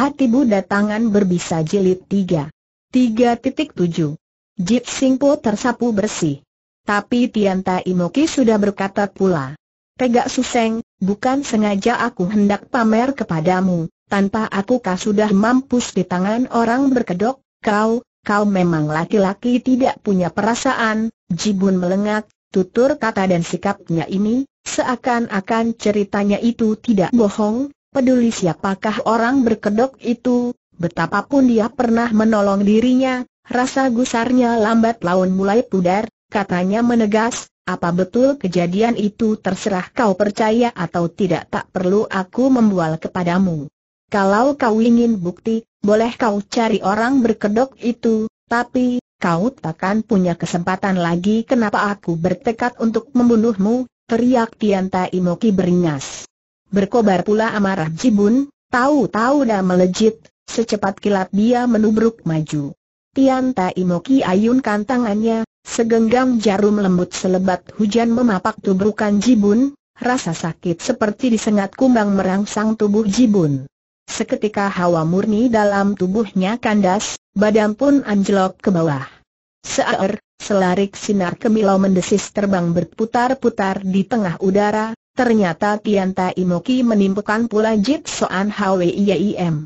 Hati Buddha Tangan Berbisa Jilid tiga, 3 3.7 Jit Singpo tersapu bersih. Tapi Tian Tai Imoki sudah berkata pula. Tegak Suseng, bukan sengaja aku hendak pamer kepadamu, tanpa akukah sudah mampus di tangan orang berkedok, kau, kau memang laki-laki tidak punya perasaan, Jibun melengak, tutur kata dan sikapnya ini, seakan-akan ceritanya itu tidak bohong, peduli siapakah orang berkedok itu, betapapun dia pernah menolong dirinya, rasa gusarnya lambat laun mulai pudar, katanya menegas, apa betul kejadian itu terserah kau percaya atau tidak tak perlu aku membual kepadamu. Kalau kau ingin bukti, boleh kau cari orang berkedok itu, tapi, kau takkan punya kesempatan lagi kenapa aku bertekad untuk membunuhmu, teriak Tian Tai Moki beringas. Berkobar pula amarah Jibun, tahu-tahu dah melejit, secepat kilat dia menubruk maju. Tian Tai Moki ayunkan tangannya, segenggam jarum lembut selebat hujan memapak tubrukan Jibun, rasa sakit seperti disengat kumbang merangsang tubuh Jibun. Seketika hawa murni dalam tubuhnya kandas, badan pun anjlok ke bawah. Seaer, selarik sinar kemilau mendesis terbang berputar-putar di tengah udara, Ternyata Tian Tianta Moki menimbulkan pula Soan Jip Jitsoan Hwiem.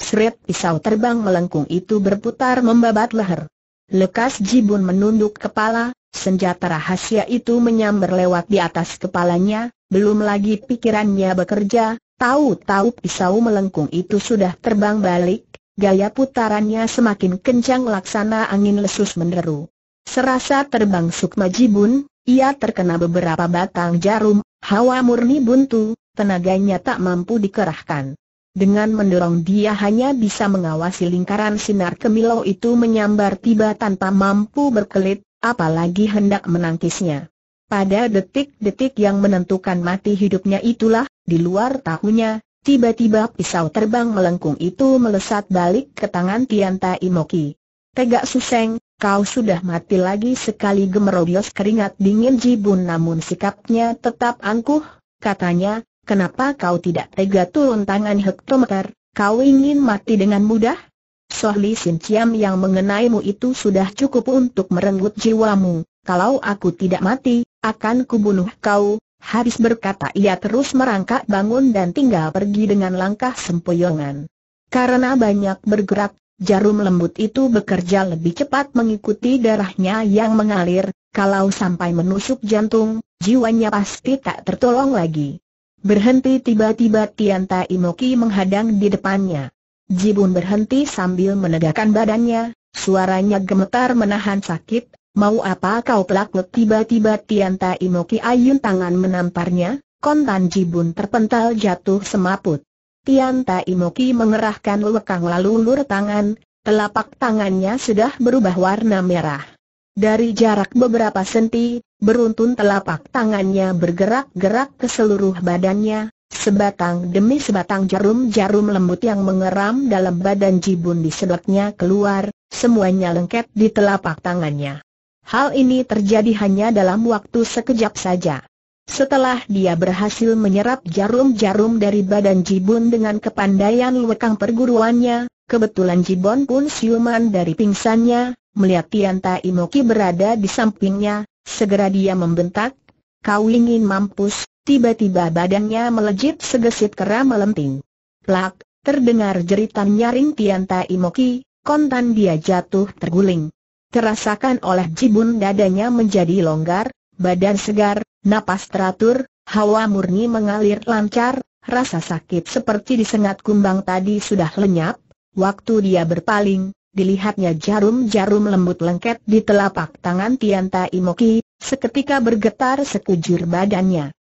Seret pisau terbang melengkung itu berputar membabat leher. Lekas Jibun menunduk kepala, senjata rahasia itu menyambar lewat di atas kepalanya, belum lagi pikirannya bekerja, tahu-tahu pisau melengkung itu sudah terbang balik, gaya putarannya semakin kencang laksana angin lesus menderu. Serasa terbang Sukma Jibun, ia terkena beberapa batang jarum, hawa murni buntu, tenaganya tak mampu dikerahkan. Dengan mendorong dia hanya bisa mengawasi lingkaran sinar kemilau itu menyambar tiba tanpa mampu berkelit, apalagi hendak menangkisnya. Pada detik-detik yang menentukan mati hidupnya itulah, di luar tahunya, tiba-tiba pisau terbang melengkung itu melesat balik ke tangan Tian Tai Moki. Tegak Suseng, Kau sudah mati lagi sekali gemerobios keringat dingin Jibun namun sikapnya tetap angkuh, katanya, kenapa kau tidak tega turun tangan hektometer, kau ingin mati dengan mudah? Sohli Sin Ciam yang mengenaimu itu sudah cukup untuk merenggut jiwamu, kalau aku tidak mati, akan kubunuh kau, habis berkata ia terus merangkak bangun dan tinggal pergi dengan langkah sempoyongan. Karena banyak bergerak, Jarum lembut itu bekerja lebih cepat mengikuti darahnya yang mengalir, kalau sampai menusuk jantung, jiwanya pasti tak tertolong lagi. Berhenti tiba-tiba Tian Tai Moki menghadang di depannya. Jibun berhenti sambil menegakkan badannya, suaranya gemetar menahan sakit, mau apa kau pelakut tiba-tiba Tian Tai Moki ayun tangan menamparnya, kontan Jibun terpental jatuh semaput. Tian Tai Moki mengerahkan lekang lalu ulur tangan, telapak tangannya sudah berubah warna merah. Dari jarak beberapa senti, beruntun telapak tangannya bergerak-gerak ke seluruh badannya, sebatang demi sebatang jarum-jarum lembut yang mengeram dalam badan Jibun di sedotnya keluar, semuanya lengket di telapak tangannya. Hal ini terjadi hanya dalam waktu sekejap saja. Setelah dia berhasil menyerap jarum-jarum dari badan Jibun dengan kepandaian lekang perguruannya, kebetulan Jibun pun siuman dari pingsannya, melihat Tian Tai Moki berada di sampingnya, segera dia membentak, kau ingin mampus, tiba-tiba badannya melejit segesit kera melenting. Plak, terdengar jeritan nyaring Tian Tai Moki, kontan dia jatuh terguling. Terasakan oleh Jibun dadanya menjadi longgar, badan segar, napas teratur, hawa murni mengalir lancar, rasa sakit seperti disengat kumbang tadi sudah lenyap, waktu dia berpaling, dilihatnya jarum-jarum lembut lengket di telapak tangan Tianta Imoki, seketika bergetar sekujur badannya.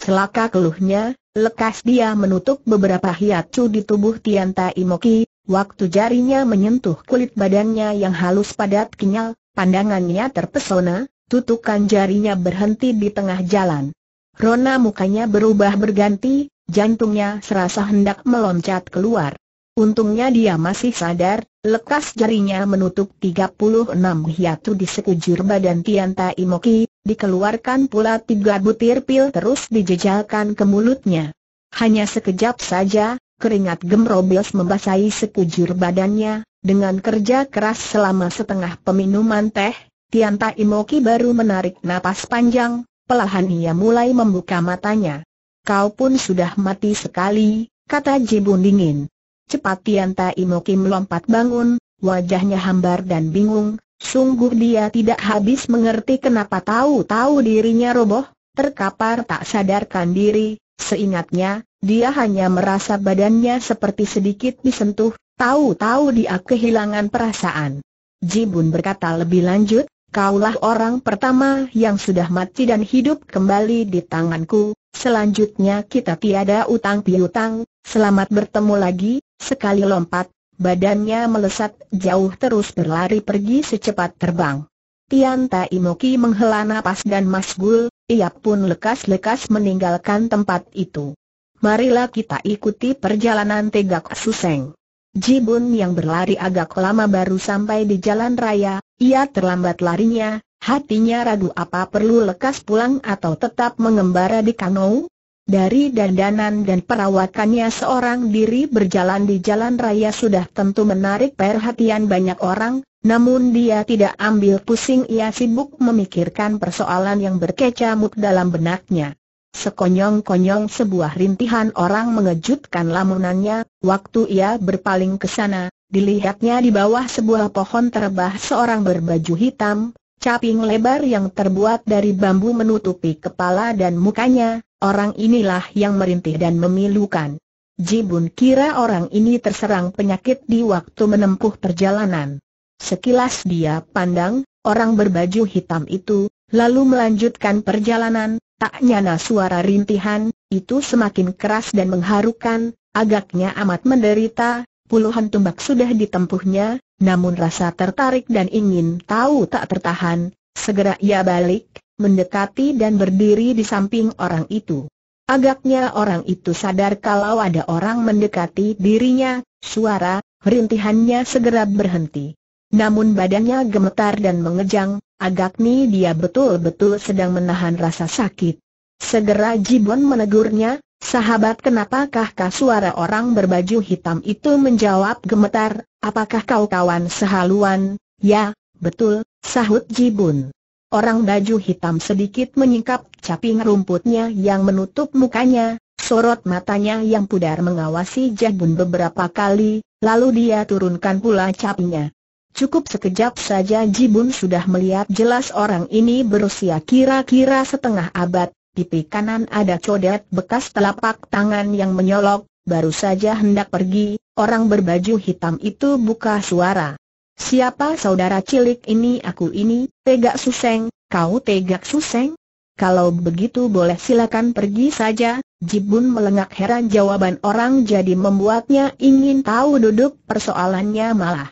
Celaka keluhnya, lekas dia menutup beberapa hiatus di tubuh Tianta Imoki, waktu jarinya menyentuh kulit badannya yang halus padat kenyal, pandangannya terpesona, tutukan jarinya berhenti di tengah jalan. Rona mukanya berubah berganti, jantungnya serasa hendak meloncat keluar. Untungnya dia masih sadar, lekas jarinya menutup 36 hiatu di sekujur badan Tianta Imoki, dikeluarkan pula tiga butir pil terus dijejalkan ke mulutnya. Hanya sekejap saja, keringat gemrobios membasahi sekujur badannya, dengan kerja keras selama setengah peminuman teh, Tian Tai Moki baru menarik napas panjang, pelahan ia mulai membuka matanya. Kau pun sudah mati sekali, kata Jibun dingin. Cepat Tian Tai Moki melompat bangun, wajahnya hambar dan bingung, sungguh dia tidak habis mengerti kenapa tahu-tahu dirinya roboh, terkapar tak sadarkan diri, seingatnya, dia hanya merasa badannya seperti sedikit disentuh, tahu-tahu dia kehilangan perasaan. Jibun berkata lebih lanjut, Kaulah orang pertama yang sudah mati dan hidup kembali di tanganku, selanjutnya kita tiada utang piutang, selamat bertemu lagi, sekali lompat, badannya melesat jauh terus berlari pergi secepat terbang. Tianta Tai menghela nafas dan masgul, ia pun lekas-lekas meninggalkan tempat itu. Marilah kita ikuti perjalanan Tegak Suseng. Jibun yang berlari agak lama baru sampai di jalan raya, ia terlambat larinya, hatinya ragu apa perlu lekas pulang atau tetap mengembara di Kangou. Dari dandanan dan perawatannya seorang diri berjalan di jalan raya sudah tentu menarik perhatian banyak orang, namun dia tidak ambil pusing ia sibuk memikirkan persoalan yang berkecamuk dalam benaknya. Sekonyong-konyong sebuah rintihan orang mengejutkan lamunannya, waktu ia berpaling ke sana, dilihatnya di bawah sebuah pohon terbah seorang berbaju hitam, caping lebar yang terbuat dari bambu menutupi kepala dan mukanya, orang inilah yang merintih dan memilukan. Jibun kira orang ini terserang penyakit di waktu menempuh perjalanan. Sekilas dia pandang, orang berbaju hitam itu, lalu melanjutkan perjalanan, Tak nyana suara rintihan, itu semakin keras dan mengharukan, agaknya amat menderita, puluhan tumbak sudah ditempuhnya, namun rasa tertarik dan ingin tahu tak tertahan, segera ia balik, mendekati dan berdiri di samping orang itu. Agaknya orang itu sadar kalau ada orang mendekati dirinya, suara, rintihannya segera berhenti. Namun badannya gemetar dan mengejang, Agaknya dia betul-betul sedang menahan rasa sakit. Segera Jibon menegurnya, sahabat kenapakah kah suara orang berbaju hitam itu menjawab gemetar, apakah kau kawan sehaluan? Ya, betul, sahut Jibun. Orang baju hitam sedikit menyingkap caping rumputnya yang menutup mukanya, sorot matanya yang pudar mengawasi Jibun beberapa kali, lalu dia turunkan pula capingnya. Cukup sekejap saja Jibun sudah melihat jelas orang ini berusia kira-kira setengah abad, pipi kanan ada codet bekas telapak tangan yang menyolok, baru saja hendak pergi, orang berbaju hitam itu buka suara. Siapa saudara cilik ini aku ini, Tegak Suseng, kau Tegak Suseng? Kalau begitu boleh silakan pergi saja, Jibun melengak heran jawaban orang jadi membuatnya ingin tahu duduk persoalannya malah.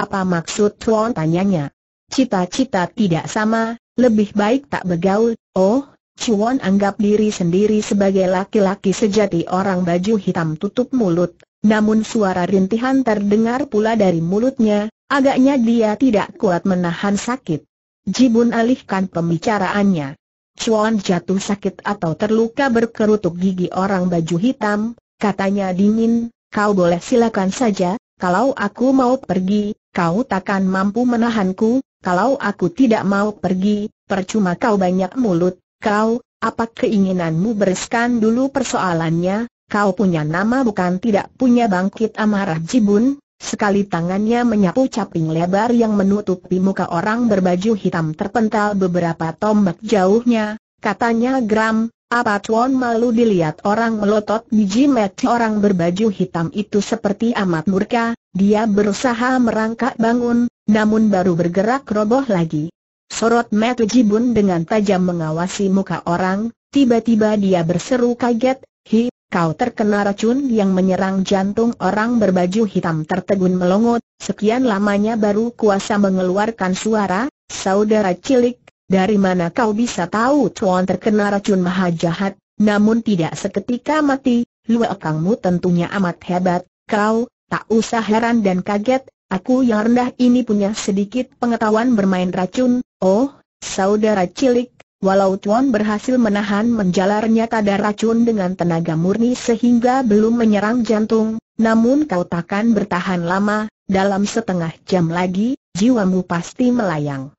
Apa maksud Tuan tanyanya? Cita-cita tidak sama, lebih baik tak bergaul, oh, Chuan anggap diri sendiri sebagai laki-laki sejati orang baju hitam tutup mulut, namun suara rintihan terdengar pula dari mulutnya, agaknya dia tidak kuat menahan sakit. Jibun alihkan pembicaraannya. Chuan jatuh sakit atau terluka berkerutuk gigi orang baju hitam, katanya dingin, kau boleh silakan saja, kalau aku mau pergi, kau takkan mampu menahanku, kalau aku tidak mau pergi, percuma kau banyak mulut, kau, apa keinginanmu bereskan dulu persoalannya, kau punya nama bukan tidak punya bangkit amarah jibun, sekali tangannya menyapu caping lebar yang menutupi muka orang berbaju hitam terpental beberapa tombak jauhnya, katanya geram, apa Tuan malu dilihat orang melotot biji mati orang berbaju hitam itu seperti amat murka, dia berusaha merangkak bangun, namun baru bergerak roboh lagi. Sorot mata Jibun dengan tajam mengawasi muka orang, tiba-tiba dia berseru kaget, Hi, kau terkena racun yang menyerang jantung orang berbaju hitam tertegun melongot, sekian lamanya baru kuasa mengeluarkan suara, saudara cilik, dari mana kau bisa tahu Tuan terkena racun maha jahat, namun tidak seketika mati, luakangmu tentunya amat hebat, kau, tak usah heran dan kaget, aku yang rendah ini punya sedikit pengetahuan bermain racun, oh, saudara cilik, Walau Tuan berhasil menahan menjalarnya kadar racun dengan tenaga murni sehingga belum menyerang jantung, namun kau takkan bertahan lama, dalam setengah jam lagi, jiwamu pasti melayang.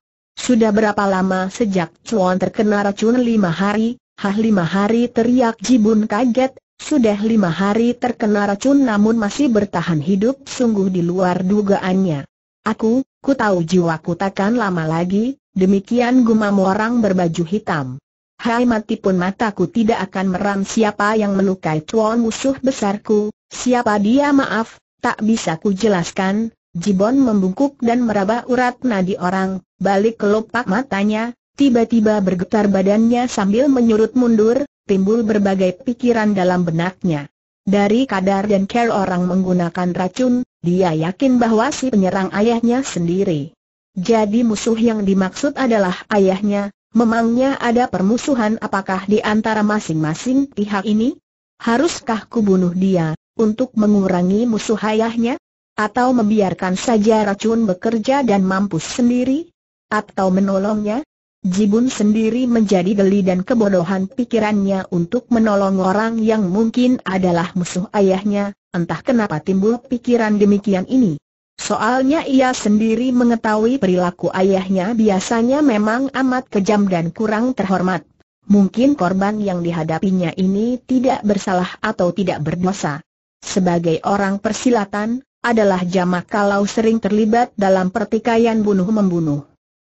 Sudah berapa lama sejak Chuan terkena racun lima hari? Hah lima hari teriak Jibun kaget, sudah lima hari terkena racun namun masih bertahan hidup sungguh di luar dugaannya. Aku, ku tahu jiwaku takkan lama lagi, demikian gumam orang berbaju hitam. Hai mati pun mataku tidak akan meram siapa yang melukai Chuan musuh besarku, siapa dia maaf, tak bisa ku jelaskan, Jibon membungkuk dan meraba urat nadi orang, balik kelopak matanya, tiba-tiba bergetar badannya sambil menyurut mundur, timbul berbagai pikiran dalam benaknya. Dari kadar dan care orang menggunakan racun, dia yakin bahwa si penyerang ayahnya sendiri. Jadi musuh yang dimaksud adalah ayahnya, memangnya ada permusuhan apakah di antara masing-masing pihak ini? Haruskah kubunuh dia, untuk mengurangi musuh ayahnya? Atau membiarkan saja racun bekerja dan mampus sendiri? atau menolongnya? Jibun sendiri menjadi geli dan kebodohan pikirannya untuk menolong orang yang mungkin adalah musuh ayahnya, entah kenapa timbul pikiran demikian ini. Soalnya ia sendiri mengetahui perilaku ayahnya biasanya memang amat kejam dan kurang terhormat. Mungkin korban yang dihadapinya ini tidak bersalah atau tidak berdosa. Sebagai orang persilatan, adalah jamak kalau sering terlibat dalam pertikaian bunuh-membunuh.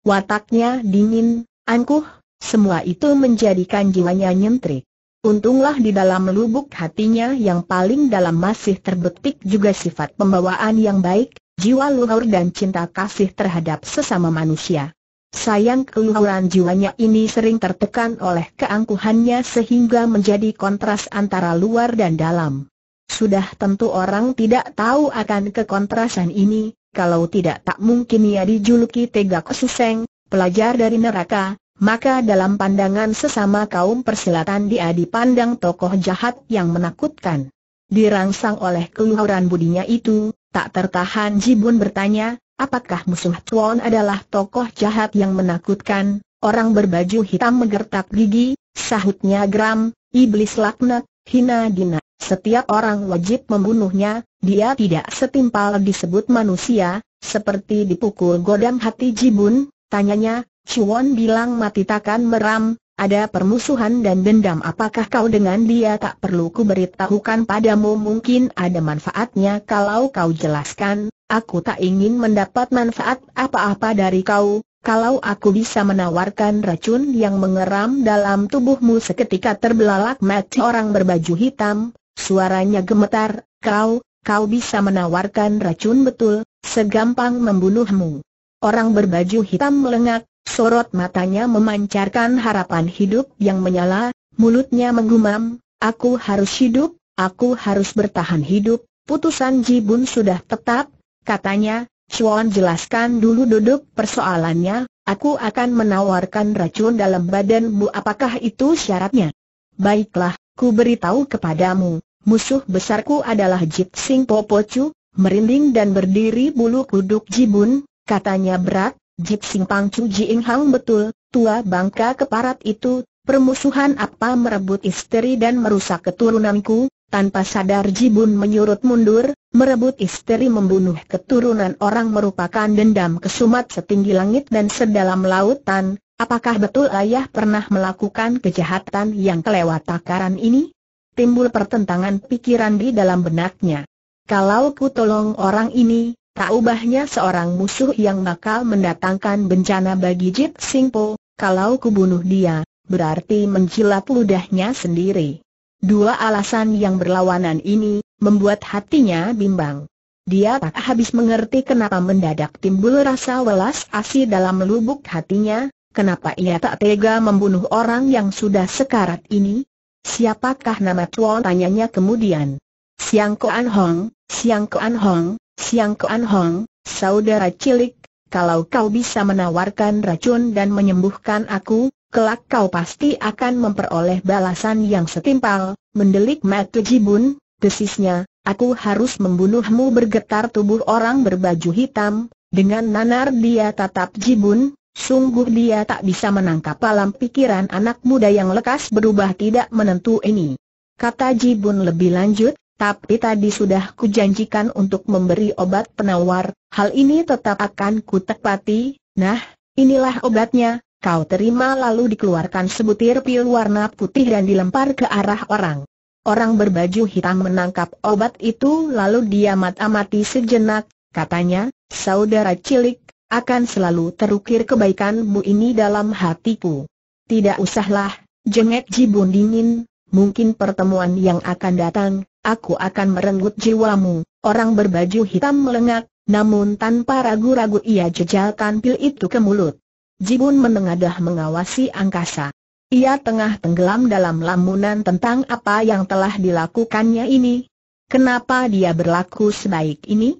Wataknya dingin, angkuh, semua itu menjadikan jiwanya nyentrik. Untunglah di dalam lubuk hatinya yang paling dalam masih terbetik juga sifat pembawaan yang baik, jiwa luhur dan cinta kasih terhadap sesama manusia. Sayang keluhuran jiwanya ini sering tertekan oleh keangkuhannya sehingga menjadi kontras antara luar dan dalam. Sudah tentu orang tidak tahu akan kekontrasan ini, kalau tidak tak mungkin ia dijuluki tegak suseng, pelajar dari neraka, maka dalam pandangan sesama kaum persilatan dia dipandang tokoh jahat yang menakutkan. Dirangsang oleh keluhuran budinya itu, tak tertahan Jibun bertanya, apakah musuh Tuan adalah tokoh jahat yang menakutkan, orang berbaju hitam menggertak gigi, sahutnya Gram, iblis laknat, hina dina. Setiap orang wajib membunuhnya, dia tidak setimpal disebut manusia, seperti dipukul godam hati Jibun, tanyanya, Chuan bilang mati takkan meram, ada permusuhan dan dendam apakah kau dengan dia tak perlu kuberitahukan padamu mungkin ada manfaatnya kalau kau jelaskan, aku tak ingin mendapat manfaat apa-apa dari kau, kalau aku bisa menawarkan racun yang mengeram dalam tubuhmu seketika terbelalak mati orang berbaju hitam, Suaranya gemetar, kau, kau bisa menawarkan racun betul, segampang membunuhmu. Orang berbaju hitam melengak, sorot matanya memancarkan harapan hidup yang menyala, mulutnya menggumam, aku harus hidup, aku harus bertahan hidup, putusan Jibun sudah tetap, katanya, Chuan jelaskan dulu duduk persoalannya, aku akan menawarkan racun dalam badanmu apakah itu syaratnya? Baiklah, ku beritahu kepadamu, Musuh besarku adalah Jip Sing Popocu, merinding dan berdiri bulu kuduk Jibun, katanya berat, Jip Sing Ji Jiing Hang betul, tua bangka keparat itu, permusuhan apa merebut istri dan merusak keturunanku, tanpa sadar Jibun menyurut mundur, merebut istri membunuh keturunan orang merupakan dendam kesumat setinggi langit dan sedalam lautan, apakah betul ayah pernah melakukan kejahatan yang kelewat takaran ini? timbul pertentangan pikiran di dalam benaknya. Kalau ku tolong orang ini, tak ubahnya seorang musuh yang bakal mendatangkan bencana bagi Jit Singpo, kalau ku bunuh dia, berarti menjilat ludahnya sendiri. Dua alasan yang berlawanan ini, membuat hatinya bimbang. Dia tak habis mengerti kenapa mendadak timbul rasa welas asih dalam lubuk hatinya, kenapa ia tak tega membunuh orang yang sudah sekarat ini, Siapakah nama Tuol tanyanya kemudian? Siang Koan Hong, Siang Koan Hong, Siang Koan Hong, saudara cilik, kalau kau bisa menawarkan racun dan menyembuhkan aku, kelak kau pasti akan memperoleh balasan yang setimpal, mendelik Matu Jibun, desisnya, aku harus membunuhmu bergetar tubuh orang berbaju hitam, dengan nanar dia tatap Jibun, Sungguh dia tak bisa menangkap alam pikiran anak muda yang lekas berubah tidak menentu ini. Kata Jibun lebih lanjut, tapi tadi sudah kujanjikan untuk memberi obat penawar, hal ini tetap akan kutepati, nah, inilah obatnya, kau terima lalu dikeluarkan sebutir pil warna putih dan dilempar ke arah orang. Orang berbaju hitam menangkap obat itu lalu dia matamati amati sejenak, katanya, saudara cilik, akan selalu terukir kebaikanmu ini dalam hatiku. Tidak usahlah, jengek Jibun dingin, mungkin pertemuan yang akan datang, aku akan merenggut jiwamu. Orang berbaju hitam melengak, namun tanpa ragu-ragu ia jejalkan pil itu ke mulut. Jibun menengadah mengawasi angkasa. Ia tengah tenggelam dalam lamunan tentang apa yang telah dilakukannya ini. Kenapa dia berlaku sebaik ini?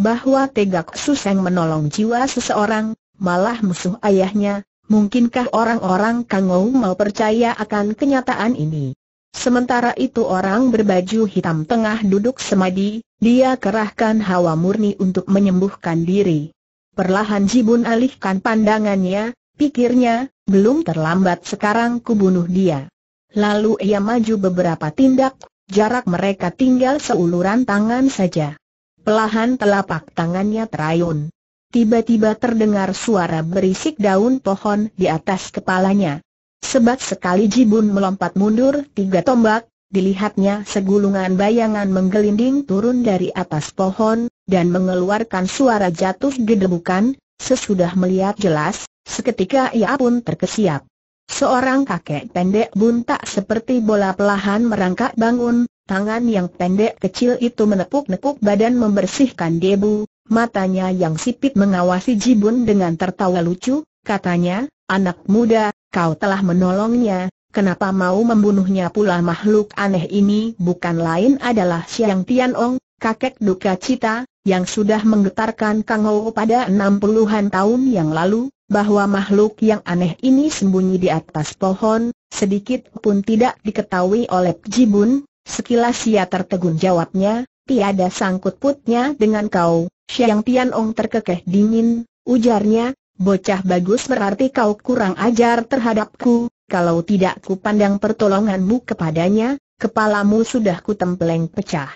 bahwa Tegak Suseng menolong jiwa seseorang, malah musuh ayahnya, mungkinkah orang-orang kangau mau percaya akan kenyataan ini? Sementara itu orang berbaju hitam tengah duduk semadi, dia kerahkan hawa murni untuk menyembuhkan diri. Perlahan Jibun alihkan pandangannya, pikirnya, belum terlambat sekarang kubunuh dia. Lalu ia maju beberapa tindak, jarak mereka tinggal seuluran tangan saja. Pelahan telapak tangannya terayun. Tiba-tiba terdengar suara berisik daun pohon di atas kepalanya. Sebat sekali Jibun melompat mundur tiga tombak, dilihatnya segulungan bayangan menggelinding turun dari atas pohon, dan mengeluarkan suara jatuh gedebukan, sesudah melihat jelas, seketika ia pun terkesiap. Seorang kakek pendek buntak seperti bola pelahan merangkak bangun, Tangan yang pendek kecil itu menepuk-nepuk badan membersihkan debu, matanya yang sipit mengawasi Jibun dengan tertawa lucu, katanya, anak muda, kau telah menolongnya, kenapa mau membunuhnya pula makhluk aneh ini bukan lain adalah Tian Tianong, kakek duka cita, yang sudah menggetarkan Kang Ho pada 60-an tahun yang lalu, bahwa makhluk yang aneh ini sembunyi di atas pohon, sedikit pun tidak diketahui oleh Jibun, Sekilas ia tertegun jawabnya, tiada sangkut putnya dengan kau, Siang Tianong terkekeh dingin, ujarnya, bocah bagus berarti kau kurang ajar terhadapku, kalau tidak ku pandang pertolonganmu kepadanya, kepalamu sudah ku tempeleng pecah.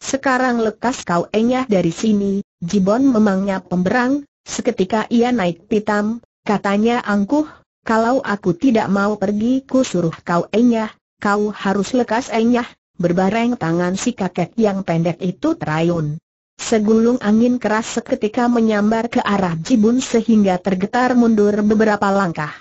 Sekarang lekas kau enyah dari sini, Jibon memangnya pemberang, seketika ia naik pitam, katanya angkuh, kalau aku tidak mau pergi ku suruh kau enyah, kau harus lekas enyah, Berbareng tangan si kakek yang pendek itu terayun. Segulung angin keras seketika menyambar ke arah Jibun sehingga tergetar mundur beberapa langkah.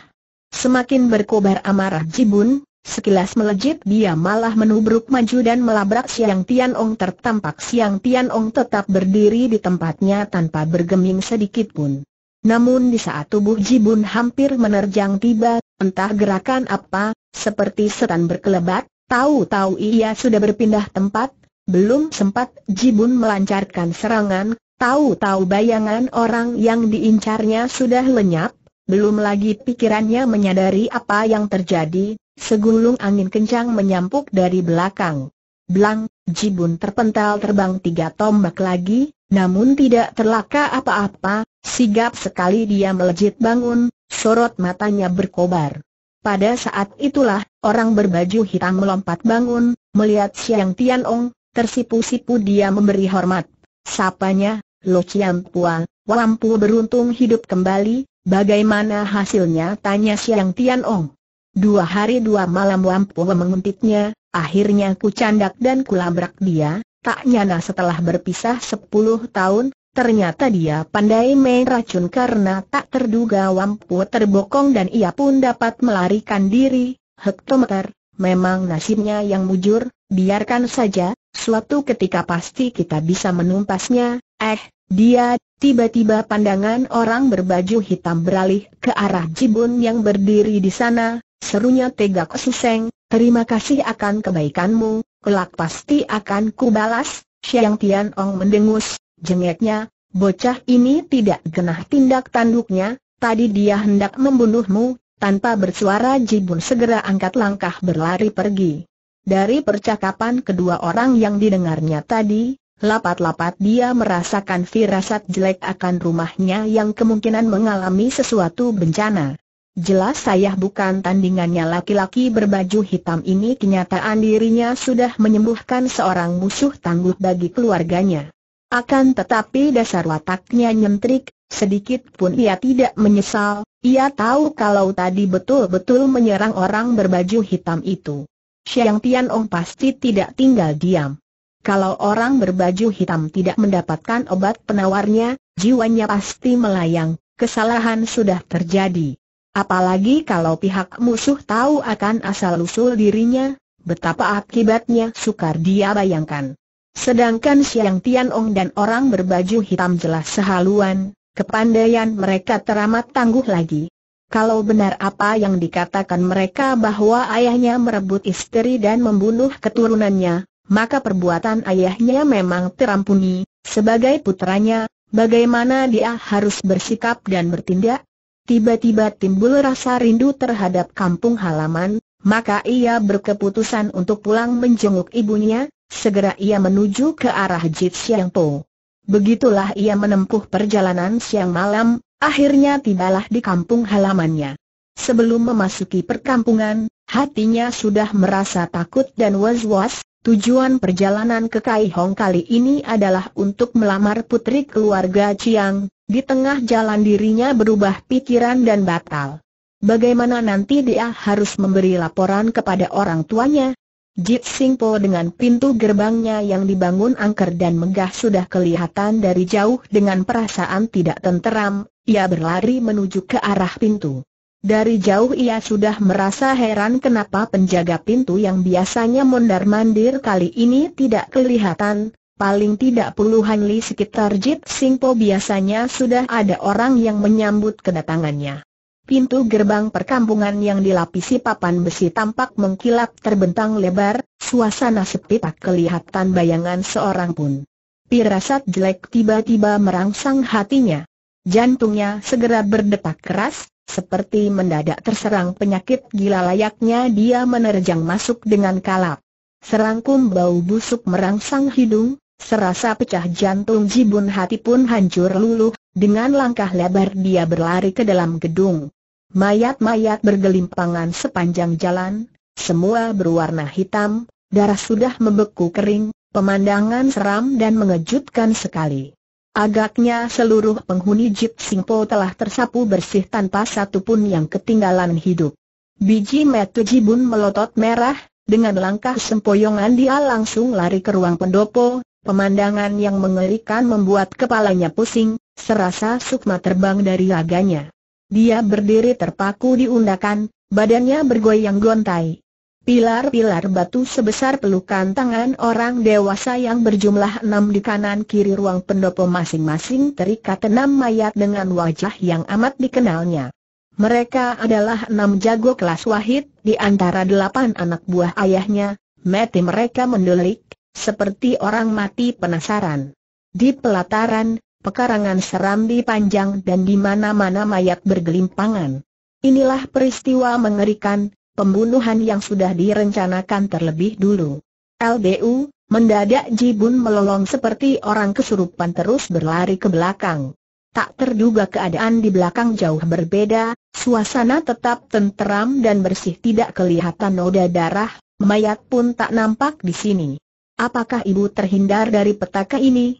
Semakin berkobar amarah Jibun, sekilas melejit dia malah menubruk maju dan melabrak Siang Tian Ong tertampak Siang Tian Ong tetap berdiri di tempatnya tanpa bergeming sedikit pun. Namun di saat tubuh Jibun hampir menerjang tiba, entah gerakan apa, seperti setan berkelebat, Tahu-tahu ia sudah berpindah tempat, belum sempat Jibun melancarkan serangan, tahu-tahu bayangan orang yang diincarnya sudah lenyap, belum lagi pikirannya menyadari apa yang terjadi, segulung angin kencang menyampuk dari belakang. Blang, Jibun terpental terbang tiga tombak lagi, namun tidak terlaka apa-apa, sigap sekali dia melejit bangun, sorot matanya berkobar. Pada saat itulah, orang berbaju hitam melompat bangun, melihat Siang Tianong, tersipu-sipu dia memberi hormat. Sapanya, Lo Chiam Pua, Wampu beruntung hidup kembali, bagaimana hasilnya tanya Siang Tianong. Dua hari dua malam Wampu menguntitnya. akhirnya ku candak dan ku labrak dia, tak nyana setelah berpisah sepuluh tahun, Ternyata dia pandai main racun karena tak terduga Wampu terbokong dan ia pun dapat melarikan diri. Hektometer, memang nasibnya yang mujur, biarkan saja, suatu ketika pasti kita bisa menumpasnya. Eh, dia, tiba-tiba pandangan orang berbaju hitam beralih ke arah Jibun yang berdiri di sana, serunya tegak suseng, terima kasih akan kebaikanmu, kelak pasti akan kubalas. Xiang Tian Ong mendengus, Jengeknya, bocah ini tidak genah tindak tanduknya, tadi dia hendak membunuhmu, tanpa bersuara Jibun segera angkat langkah berlari pergi. Dari percakapan kedua orang yang didengarnya tadi, lapat-lapat dia merasakan firasat jelek akan rumahnya yang kemungkinan mengalami sesuatu bencana. Jelas saya bukan tandingannya laki-laki berbaju hitam ini kenyataan dirinya sudah menyembuhkan seorang musuh tangguh bagi keluarganya. Akan tetapi dasar wataknya nyentrik, sedikit pun ia tidak menyesal, ia tahu kalau tadi betul-betul menyerang orang berbaju hitam itu. Xiang Tianong pasti tidak tinggal diam. Kalau orang berbaju hitam tidak mendapatkan obat penawarnya, jiwanya pasti melayang, kesalahan sudah terjadi. Apalagi kalau pihak musuh tahu akan asal-usul dirinya, betapa akibatnya sukar dia bayangkan. Sedangkan Siang Tianong dan orang berbaju hitam jelas sehaluan, kepandaian mereka teramat tangguh lagi. Kalau benar apa yang dikatakan mereka bahwa ayahnya merebut istri dan membunuh keturunannya, maka perbuatan ayahnya memang terampuni, sebagai putranya, bagaimana dia harus bersikap dan bertindak? Tiba-tiba timbul rasa rindu terhadap kampung halaman, maka ia berkeputusan untuk pulang menjenguk ibunya, Segera ia menuju ke arah Jit Siang Po. Begitulah ia menempuh perjalanan siang malam, akhirnya tibalah di kampung halamannya. Sebelum memasuki perkampungan, hatinya sudah merasa takut dan was-was, tujuan perjalanan ke Kai Hong kali ini adalah untuk melamar putri keluarga Chiang, di tengah jalan dirinya berubah pikiran dan batal. Bagaimana nanti dia harus memberi laporan kepada orang tuanya, Jit Sing dengan pintu gerbangnya yang dibangun angker dan megah sudah kelihatan dari jauh dengan perasaan tidak tenteram, ia berlari menuju ke arah pintu. Dari jauh ia sudah merasa heran kenapa penjaga pintu yang biasanya mondar-mandir kali ini tidak kelihatan, paling tidak puluhan li sekitar Jit Sing biasanya sudah ada orang yang menyambut kedatangannya. Pintu gerbang perkampungan yang dilapisi papan besi tampak mengkilap terbentang lebar, suasana sepi tak kelihatan bayangan seorang pun. Pirasat jelek tiba-tiba merangsang hatinya. Jantungnya segera berdetak keras, seperti mendadak terserang penyakit gila layaknya dia menerjang masuk dengan kalap. Serangkum bau busuk merangsang hidung, Serasa pecah jantung Jibun hati pun hancur luluh, dengan langkah lebar dia berlari ke dalam gedung. Mayat-mayat bergelimpangan sepanjang jalan, semua berwarna hitam, darah sudah membeku kering, pemandangan seram dan mengejutkan sekali. Agaknya seluruh penghuni Jip Singpo telah tersapu bersih tanpa satupun yang ketinggalan hidup. Biji metu Jibun melotot merah, dengan langkah sempoyongan dia langsung lari ke ruang pendopo, Pemandangan yang mengerikan membuat kepalanya pusing, serasa sukma terbang dari laganya. Dia berdiri terpaku di undakan, badannya bergoyang gontai. Pilar-pilar batu sebesar pelukan tangan orang dewasa yang berjumlah enam di kanan kiri ruang pendopo masing-masing terikat enam mayat dengan wajah yang amat dikenalnya. Mereka adalah enam jago kelas wahid, di antara delapan anak buah ayahnya, mati mereka mendelik, seperti orang mati penasaran. Di pelataran, pekarangan serambi panjang dan di mana-mana mayat bergelimpangan. Inilah peristiwa mengerikan, pembunuhan yang sudah direncanakan terlebih dulu. LBU, mendadak Jibun melolong seperti orang kesurupan terus berlari ke belakang. Tak terduga keadaan di belakang jauh berbeda, suasana tetap tenteram dan bersih tidak kelihatan noda darah, mayat pun tak nampak di sini. Apakah ibu terhindar dari petaka ini?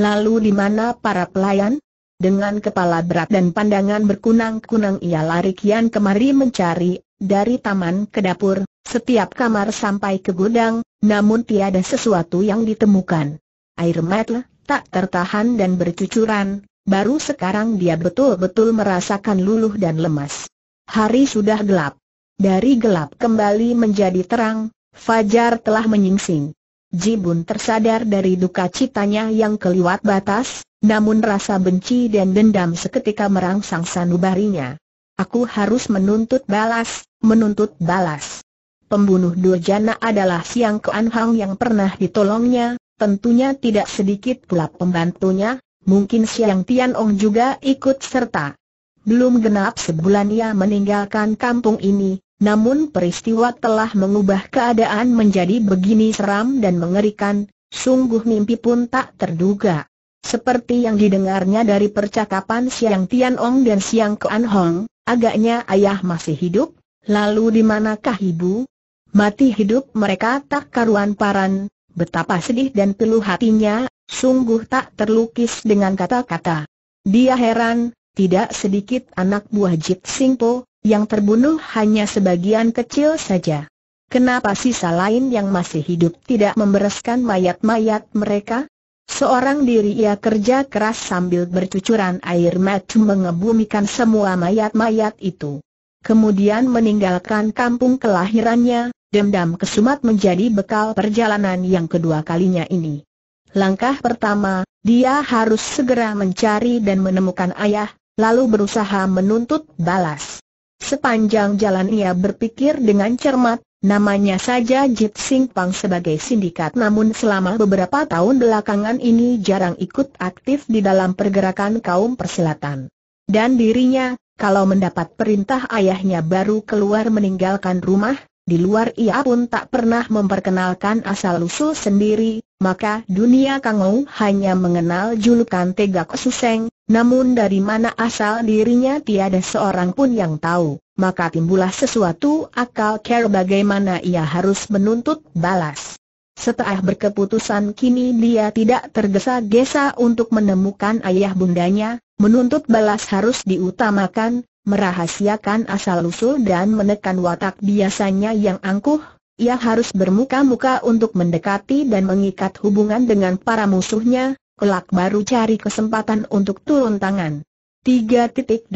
Lalu di mana para pelayan? Dengan kepala berat dan pandangan berkunang-kunang ia lari kian kemari mencari, dari taman ke dapur, setiap kamar sampai ke gudang, namun tiada sesuatu yang ditemukan. Air mata tak tertahan dan bercucuran, baru sekarang dia betul-betul merasakan luluh dan lemas. Hari sudah gelap. Dari gelap kembali menjadi terang, Fajar telah menyingsing. Jibun tersadar dari duka citanya yang keliwat batas, namun rasa benci dan dendam seketika merangsang sanubarinya. Aku harus menuntut balas, menuntut balas. Pembunuh Durjana adalah Siang Keanhang Anhang yang pernah ditolongnya, tentunya tidak sedikit pula pembantunya, mungkin Siang Tian Ong juga ikut serta. Belum genap sebulan ia meninggalkan kampung ini, namun peristiwa telah mengubah keadaan menjadi begini seram dan mengerikan, sungguh mimpi pun tak terduga. Seperti yang didengarnya dari percakapan Siang Tian Ong dan Siang Kuan Hong, agaknya ayah masih hidup, lalu di manakah ibu? Mati hidup mereka tak karuan paran, betapa sedih dan pilu hatinya, sungguh tak terlukis dengan kata-kata. Dia heran, tidak sedikit anak buah Jit Singpo, yang terbunuh hanya sebagian kecil saja. Kenapa sisa lain yang masih hidup tidak membereskan mayat-mayat mereka? Seorang diri ia kerja keras sambil bercucuran air mata mengebumikan semua mayat-mayat itu. Kemudian meninggalkan kampung kelahirannya, dendam kesumat menjadi bekal perjalanan yang kedua kalinya ini. Langkah pertama, dia harus segera mencari dan menemukan ayah, lalu berusaha menuntut balas. Sepanjang jalan ia berpikir dengan cermat, namanya saja Jit Sing Pang sebagai sindikat namun selama beberapa tahun belakangan ini jarang ikut aktif di dalam pergerakan kaum persilatan. Dan dirinya, kalau mendapat perintah ayahnya baru keluar meninggalkan rumah, di luar ia pun tak pernah memperkenalkan asal-usul sendiri, maka dunia Kangou hanya mengenal julukan Tegak Suseng, namun dari mana asal dirinya tiada seorang pun yang tahu, maka timbulah sesuatu akal care bagaimana ia harus menuntut balas. Setelah berkeputusan kini dia tidak tergesa-gesa untuk menemukan ayah bundanya, menuntut balas harus diutamakan, merahasiakan asal-usul dan menekan watak biasanya yang angkuh, ia harus bermuka-muka untuk mendekati dan mengikat hubungan dengan para musuhnya, kelak baru cari kesempatan untuk turun tangan. 3.8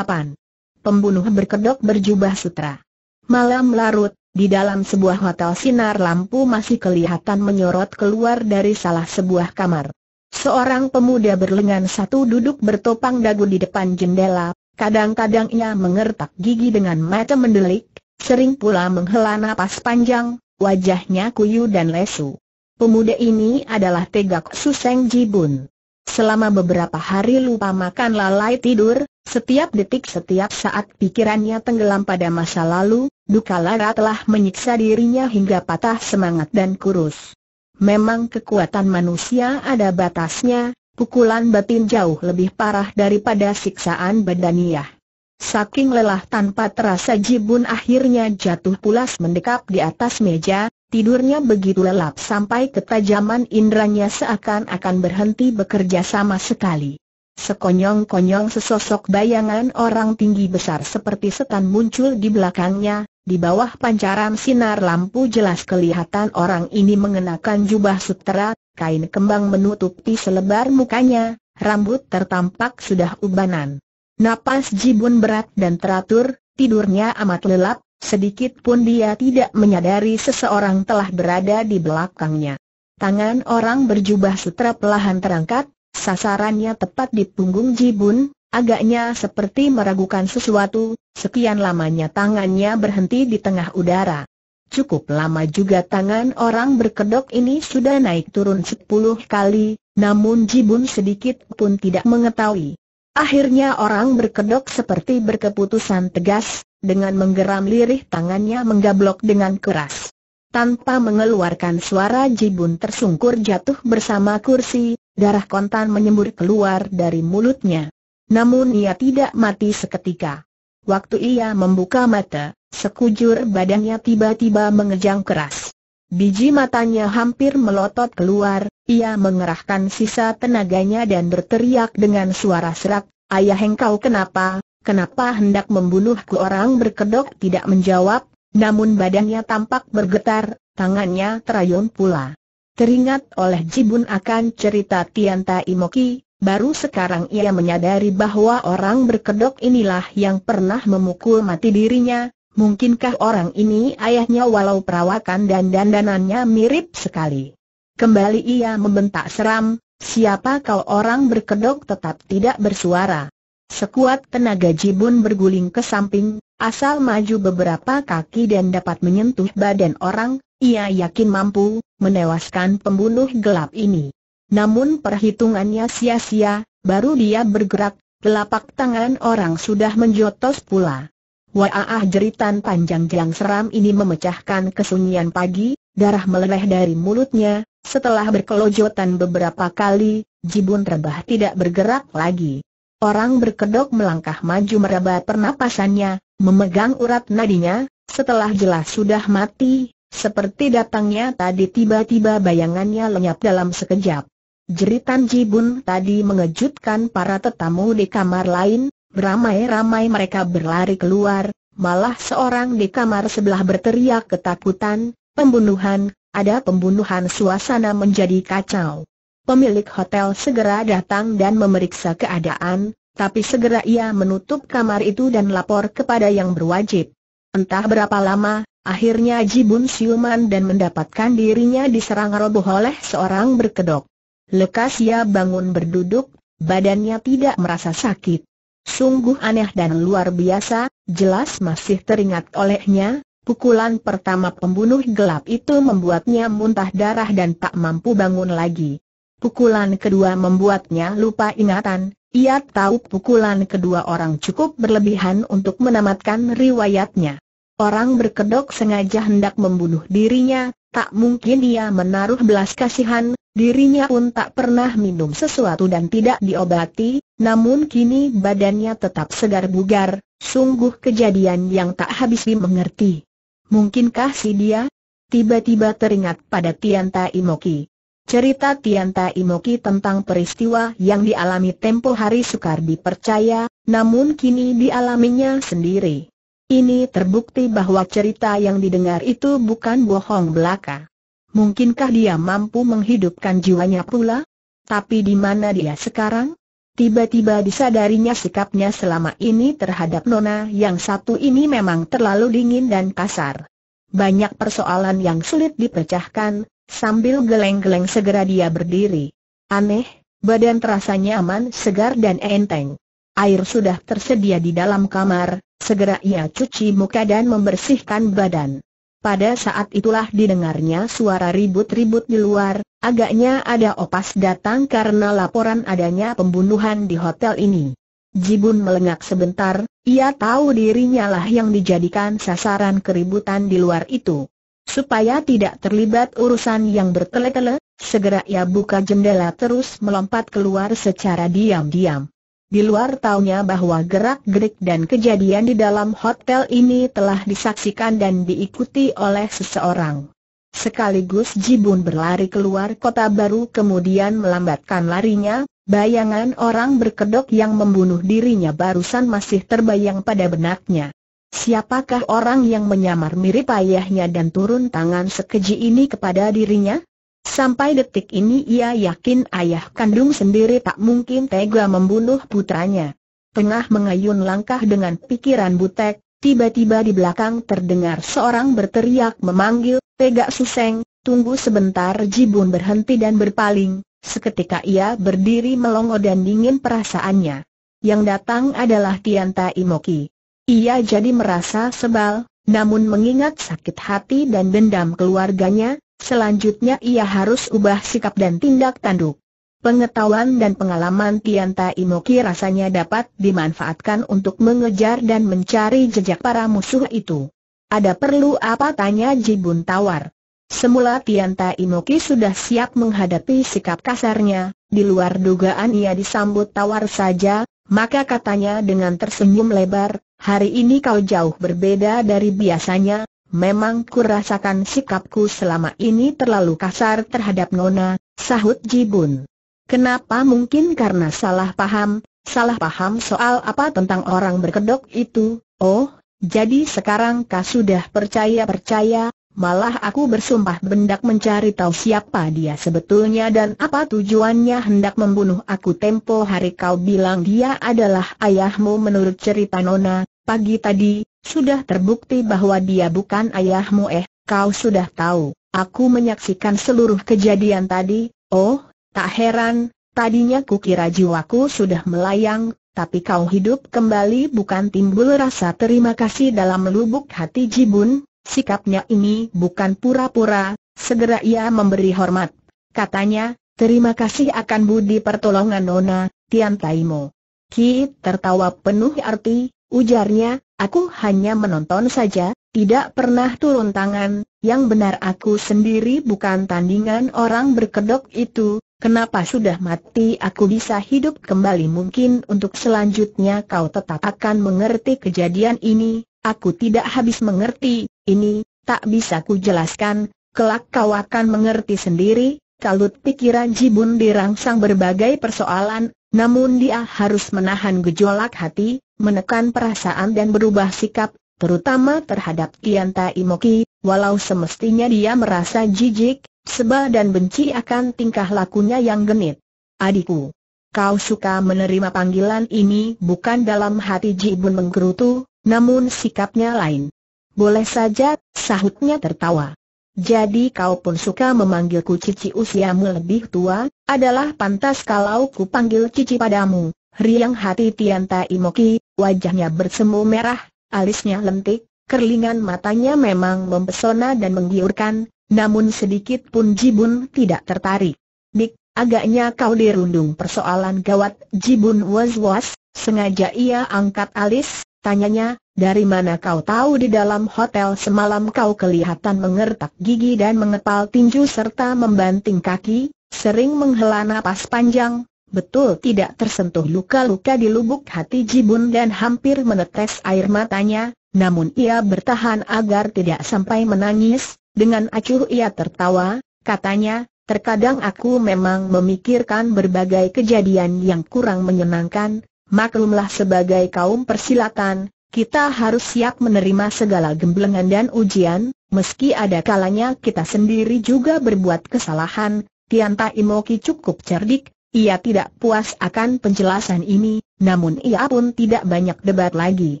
Pembunuh berkedok berjubah sutra Malam larut, di dalam sebuah hotel sinar lampu masih kelihatan menyorot keluar dari salah sebuah kamar. Seorang pemuda berlengan satu duduk bertopang dagu di depan jendela, Kadang-kadang ia mengertak gigi dengan mata mendelik, sering pula menghela napas panjang, wajahnya kuyu dan lesu. Pemuda ini adalah Tegak Suseng Jibun. Selama beberapa hari lupa makan lalai tidur, setiap detik setiap saat pikirannya tenggelam pada masa lalu, duka lara telah menyiksa dirinya hingga patah semangat dan kurus. Memang kekuatan manusia ada batasnya, pukulan batin jauh lebih parah daripada siksaan badaniah. Saking lelah tanpa terasa Jibun akhirnya jatuh pulas mendekap di atas meja, tidurnya begitu lelap sampai ketajaman indranya seakan-akan berhenti bekerja sama sekali. Sekonyong-konyong sesosok bayangan orang tinggi besar seperti setan muncul di belakangnya, di bawah pancaran sinar lampu jelas kelihatan orang ini mengenakan jubah sutera, kain kembang menutupi selebar mukanya, rambut tertampak sudah ubanan. Napas Jibun berat dan teratur, tidurnya amat lelap, sedikit pun dia tidak menyadari seseorang telah berada di belakangnya. Tangan orang berjubah sutera pelahan terangkat, sasarannya tepat di punggung Jibun, agaknya seperti meragukan sesuatu, Sekian lamanya tangannya berhenti di tengah udara. Cukup lama juga tangan orang berkedok ini sudah naik turun sepuluh kali, namun Jibun sedikit pun tidak mengetahui. Akhirnya orang berkedok seperti berkeputusan tegas, dengan menggeram lirih tangannya menggablok dengan keras. Tanpa mengeluarkan suara Jibun tersungkur jatuh bersama kursi, darah kontan menyembur keluar dari mulutnya. Namun ia tidak mati seketika. Waktu ia membuka mata, sekujur badannya tiba-tiba mengejang keras. Biji matanya hampir melotot keluar, ia mengerahkan sisa tenaganya dan berteriak dengan suara serak, Ayah engkau kenapa, kenapa hendak membunuhku orang berkedok tidak menjawab, namun badannya tampak bergetar, tangannya terayun pula. Teringat oleh Jibun akan cerita Tianta Imoki, Baru sekarang ia menyadari bahwa orang berkedok inilah yang pernah memukul mati dirinya, mungkinkah orang ini ayahnya walau perawakan dan dandanannya mirip sekali. Kembali ia membentak seram, siapa kau orang berkedok tetap tidak bersuara. Sekuat tenaga Jibun berguling ke samping, asal maju beberapa kaki dan dapat menyentuh badan orang, ia yakin mampu menewaskan pembunuh gelap ini. Namun perhitungannya sia-sia, baru dia bergerak, telapak tangan orang sudah menjotos pula. Waah jeritan panjang yang seram ini memecahkan kesunyian pagi, darah meleleh dari mulutnya, setelah berkelojotan beberapa kali, jibun rebah tidak bergerak lagi. Orang berkedok melangkah maju meraba pernapasannya, memegang urat nadinya, setelah jelas sudah mati, seperti datangnya tadi tiba-tiba bayangannya lenyap dalam sekejap. Jeritan Jibun tadi mengejutkan para tetamu di kamar lain, beramai-ramai mereka berlari keluar, malah seorang di kamar sebelah berteriak ketakutan, pembunuhan, ada pembunuhan suasana menjadi kacau. Pemilik hotel segera datang dan memeriksa keadaan, tapi segera ia menutup kamar itu dan lapor kepada yang berwajib. Entah berapa lama, akhirnya Jibun siuman dan mendapatkan dirinya diserang roboh oleh seorang berkedok. Lekas ia bangun berduduk, badannya tidak merasa sakit. Sungguh aneh dan luar biasa, jelas masih teringat olehnya, pukulan pertama pembunuh gelap itu membuatnya muntah darah dan tak mampu bangun lagi. Pukulan kedua membuatnya lupa ingatan, ia tahu pukulan kedua orang cukup berlebihan untuk menamatkan riwayatnya. Orang berkedok sengaja hendak membunuh dirinya, tak mungkin ia menaruh belas kasihan, Dirinya pun tak pernah minum sesuatu dan tidak diobati, namun kini badannya tetap segar bugar, sungguh kejadian yang tak habis dimengerti. Mungkinkah si dia? Tiba-tiba teringat pada Tianta Imoki. Cerita Tianta Imoki tentang peristiwa yang dialami tempo hari sukar dipercaya, namun kini dialaminya sendiri. Ini terbukti bahwa cerita yang didengar itu bukan bohong belaka. Mungkinkah dia mampu menghidupkan jiwanya pula? Tapi di mana dia sekarang? Tiba-tiba disadarinya sikapnya selama ini terhadap Nona yang satu ini memang terlalu dingin dan kasar. Banyak persoalan yang sulit dipecahkan, sambil geleng-geleng segera dia berdiri. Aneh, badan terasa nyaman, segar dan enteng. Air sudah tersedia di dalam kamar, segera ia cuci muka dan membersihkan badan. Pada saat itulah didengarnya suara ribut-ribut di luar, agaknya ada opas datang karena laporan adanya pembunuhan di hotel ini. Jibun melengak sebentar, ia tahu dirinya lah yang dijadikan sasaran keributan di luar itu. Supaya tidak terlibat urusan yang bertele-tele, segera ia buka jendela terus melompat keluar secara diam-diam. Di luar taunya bahwa gerak-gerik dan kejadian di dalam hotel ini telah disaksikan dan diikuti oleh seseorang. Sekaligus Jibun berlari keluar kota baru kemudian melambatkan larinya, bayangan orang berkedok yang membunuh dirinya barusan masih terbayang pada benaknya. Siapakah orang yang menyamar mirip ayahnya dan turun tangan sekeji ini kepada dirinya? Sampai detik ini ia yakin ayah kandung sendiri tak mungkin tega membunuh putranya. Tengah mengayun langkah dengan pikiran butek, tiba-tiba di belakang terdengar seorang berteriak memanggil, Tega Suseng, tunggu sebentar Jibun berhenti dan berpaling, seketika ia berdiri melongo dan dingin perasaannya. Yang datang adalah Tianta Imoki. Ia jadi merasa sebal, namun mengingat sakit hati dan dendam keluarganya, Selanjutnya ia harus ubah sikap dan tindak tanduk. Pengetahuan dan pengalaman Tian Tai Moki rasanya dapat dimanfaatkan untuk mengejar dan mencari jejak para musuh itu. Ada perlu apa tanya Jibun Tawar. Semula Tian Tai Moki sudah siap menghadapi sikap kasarnya, di luar dugaan ia disambut tawar saja, maka katanya dengan tersenyum lebar, hari ini kau jauh berbeda dari biasanya, Memang kurasakan sikapku selama ini terlalu kasar terhadap Nona, sahut Jibun. Kenapa mungkin karena salah paham, salah paham soal apa tentang orang berkedok itu, oh, jadi sekarang kau sudah percaya-percaya, malah aku bersumpah bendak mencari tahu siapa dia sebetulnya dan apa tujuannya hendak membunuh aku tempo hari kau bilang dia adalah ayahmu menurut cerita Nona, pagi tadi, sudah terbukti bahwa dia bukan ayahmu eh, kau sudah tahu, aku menyaksikan seluruh kejadian tadi, oh, tak heran, tadinya kukira jiwaku sudah melayang, tapi kau hidup kembali bukan timbul rasa terima kasih dalam lubuk hati Jibun, sikapnya ini bukan pura-pura, segera ia memberi hormat. Katanya, terima kasih akan budi pertolongan Nona, Tian Taimo. Ki tertawa penuh arti, ujarnya, Aku hanya menonton saja, tidak pernah turun tangan, yang benar aku sendiri bukan tandingan orang berkedok itu, Kenapa sudah mati aku bisa hidup kembali mungkin untuk selanjutnya kau tetap akan mengerti kejadian ini, aku tidak habis mengerti, ini, tak bisa ku jelaskan, kelak kau akan mengerti sendiri, kalut pikiran Jibun dirangsang berbagai persoalan, namun dia harus menahan gejolak hati, menekan perasaan dan berubah sikap, terutama terhadap Tian Tai Moki, walau semestinya dia merasa jijik, sebal dan benci akan tingkah lakunya yang genit. Adikku, kau suka menerima panggilan ini bukan dalam hati Jibun menggerutu, namun sikapnya lain. Boleh saja, sahutnya tertawa. Jadi kau pun suka memanggilku cici usiamu lebih tua, adalah pantas kalau ku panggil cici padamu. Riang hati Tianta imoki, wajahnya bersemu merah, alisnya lentik, kerlingan matanya memang mempesona dan menggiurkan, namun sedikit pun Jibun tidak tertarik. Nik, agaknya kau dirundung persoalan gawat Jibun was-was, sengaja ia angkat alis, tanyanya, dari mana kau tahu di dalam hotel semalam kau kelihatan mengertak gigi dan mengepal tinju serta membanting kaki, sering menghela napas panjang, betul tidak tersentuh luka-luka di lubuk hati Jibun dan hampir menetes air matanya, namun ia bertahan agar tidak sampai menangis, dengan acuh ia tertawa, katanya, terkadang aku memang memikirkan berbagai kejadian yang kurang menyenangkan, maklumlah sebagai kaum persilatan, kita harus siap menerima segala gemblengan dan ujian, meski ada kalanya kita sendiri juga berbuat kesalahan, Tian Tai cukup cerdik, ia tidak puas akan penjelasan ini, namun ia pun tidak banyak debat lagi.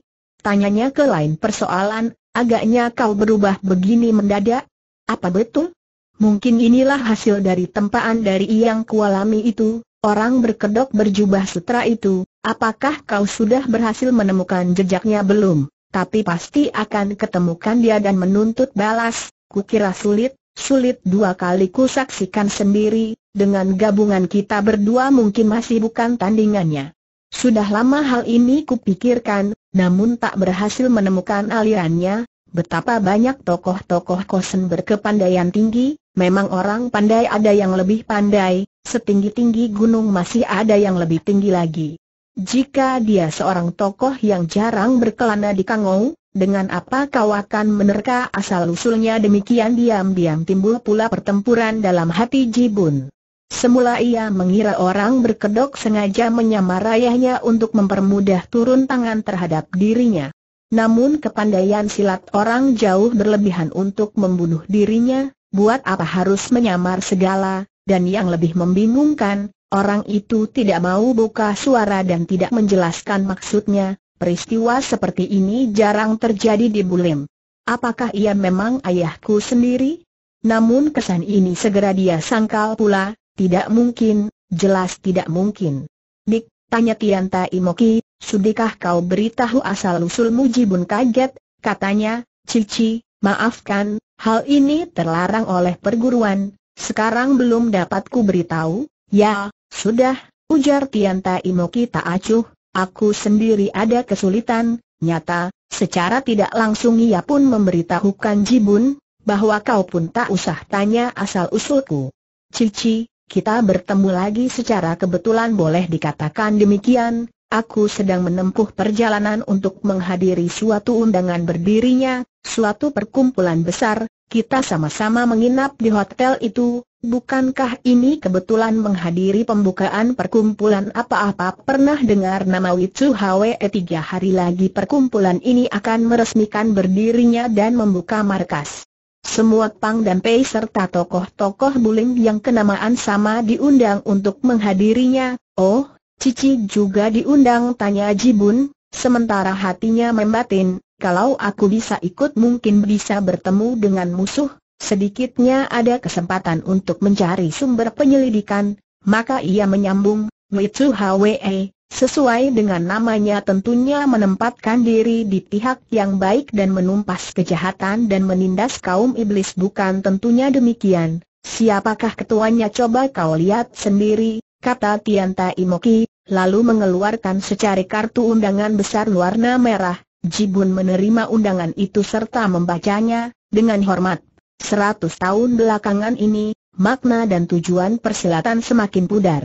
Tanyanya ke lain persoalan, agaknya kau berubah begini mendadak? Apa betul? Mungkin inilah hasil dari tempaan dari yang kualami itu, orang berkedok berjubah sutra itu, Apakah kau sudah berhasil menemukan jejaknya belum? Tapi pasti akan ketemukan dia dan menuntut balas, kukira sulit, sulit dua kali ku saksikan sendiri, dengan gabungan kita berdua mungkin masih bukan tandingannya. Sudah lama hal ini kupikirkan, namun tak berhasil menemukan alirannya, betapa banyak tokoh-tokoh kosen berkepandaian tinggi, memang orang pandai ada yang lebih pandai, setinggi-tinggi gunung masih ada yang lebih tinggi lagi. Jika dia seorang tokoh yang jarang berkelana di Kangou, dengan apa kau akan menerka asal-usulnya demikian diam-diam timbul pula pertempuran dalam hati Jibun. Semula ia mengira orang berkedok sengaja menyamar ayahnya untuk mempermudah turun tangan terhadap dirinya. Namun kepandaian silat orang jauh berlebihan untuk membunuh dirinya, buat apa harus menyamar segala, dan yang lebih membingungkan, Orang itu tidak mau buka suara dan tidak menjelaskan maksudnya, peristiwa seperti ini jarang terjadi di Bulim. Apakah ia memang ayahku sendiri? Namun kesan ini segera dia sangkal pula, tidak mungkin, jelas tidak mungkin. Dik, tanya Tianta Imoki, sudikah kau beritahu asal-usul Jibun kaget, katanya, Cici, maafkan, hal ini terlarang oleh perguruan, sekarang belum dapat ku beritahu, Ya, sudah, ujar Tianta Imoki tak acuh, aku sendiri ada kesulitan, nyata, secara tidak langsung ia pun memberitahukan Jibun, bahwa kau pun tak usah tanya asal-usulku. Cici, kita bertemu lagi secara kebetulan boleh dikatakan demikian, Aku sedang menempuh perjalanan untuk menghadiri suatu undangan berdirinya, suatu perkumpulan besar, kita sama-sama menginap di hotel itu, Bukankah ini kebetulan menghadiri pembukaan perkumpulan apa-apa pernah dengar nama Wicu Hwe eh, tiga hari lagi perkumpulan ini akan meresmikan berdirinya dan membuka markas. Semua Pang dan Pei serta tokoh-tokoh buling yang kenamaan sama diundang untuk menghadirinya, oh, Cici juga diundang tanya Jibun, sementara hatinya membatin, kalau aku bisa ikut mungkin bisa bertemu dengan musuh, Sedikitnya ada kesempatan untuk mencari sumber penyelidikan, maka ia menyambung, Witsu Hwe, sesuai dengan namanya tentunya menempatkan diri di pihak yang baik dan menumpas kejahatan dan menindas kaum iblis bukan tentunya demikian. Siapakah ketuanya coba kau lihat sendiri, kata Tianta Imoki, lalu mengeluarkan secari kartu undangan besar warna merah. Jibun menerima undangan itu serta membacanya, dengan hormat. Seratus tahun belakangan ini, makna dan tujuan persilatan semakin pudar.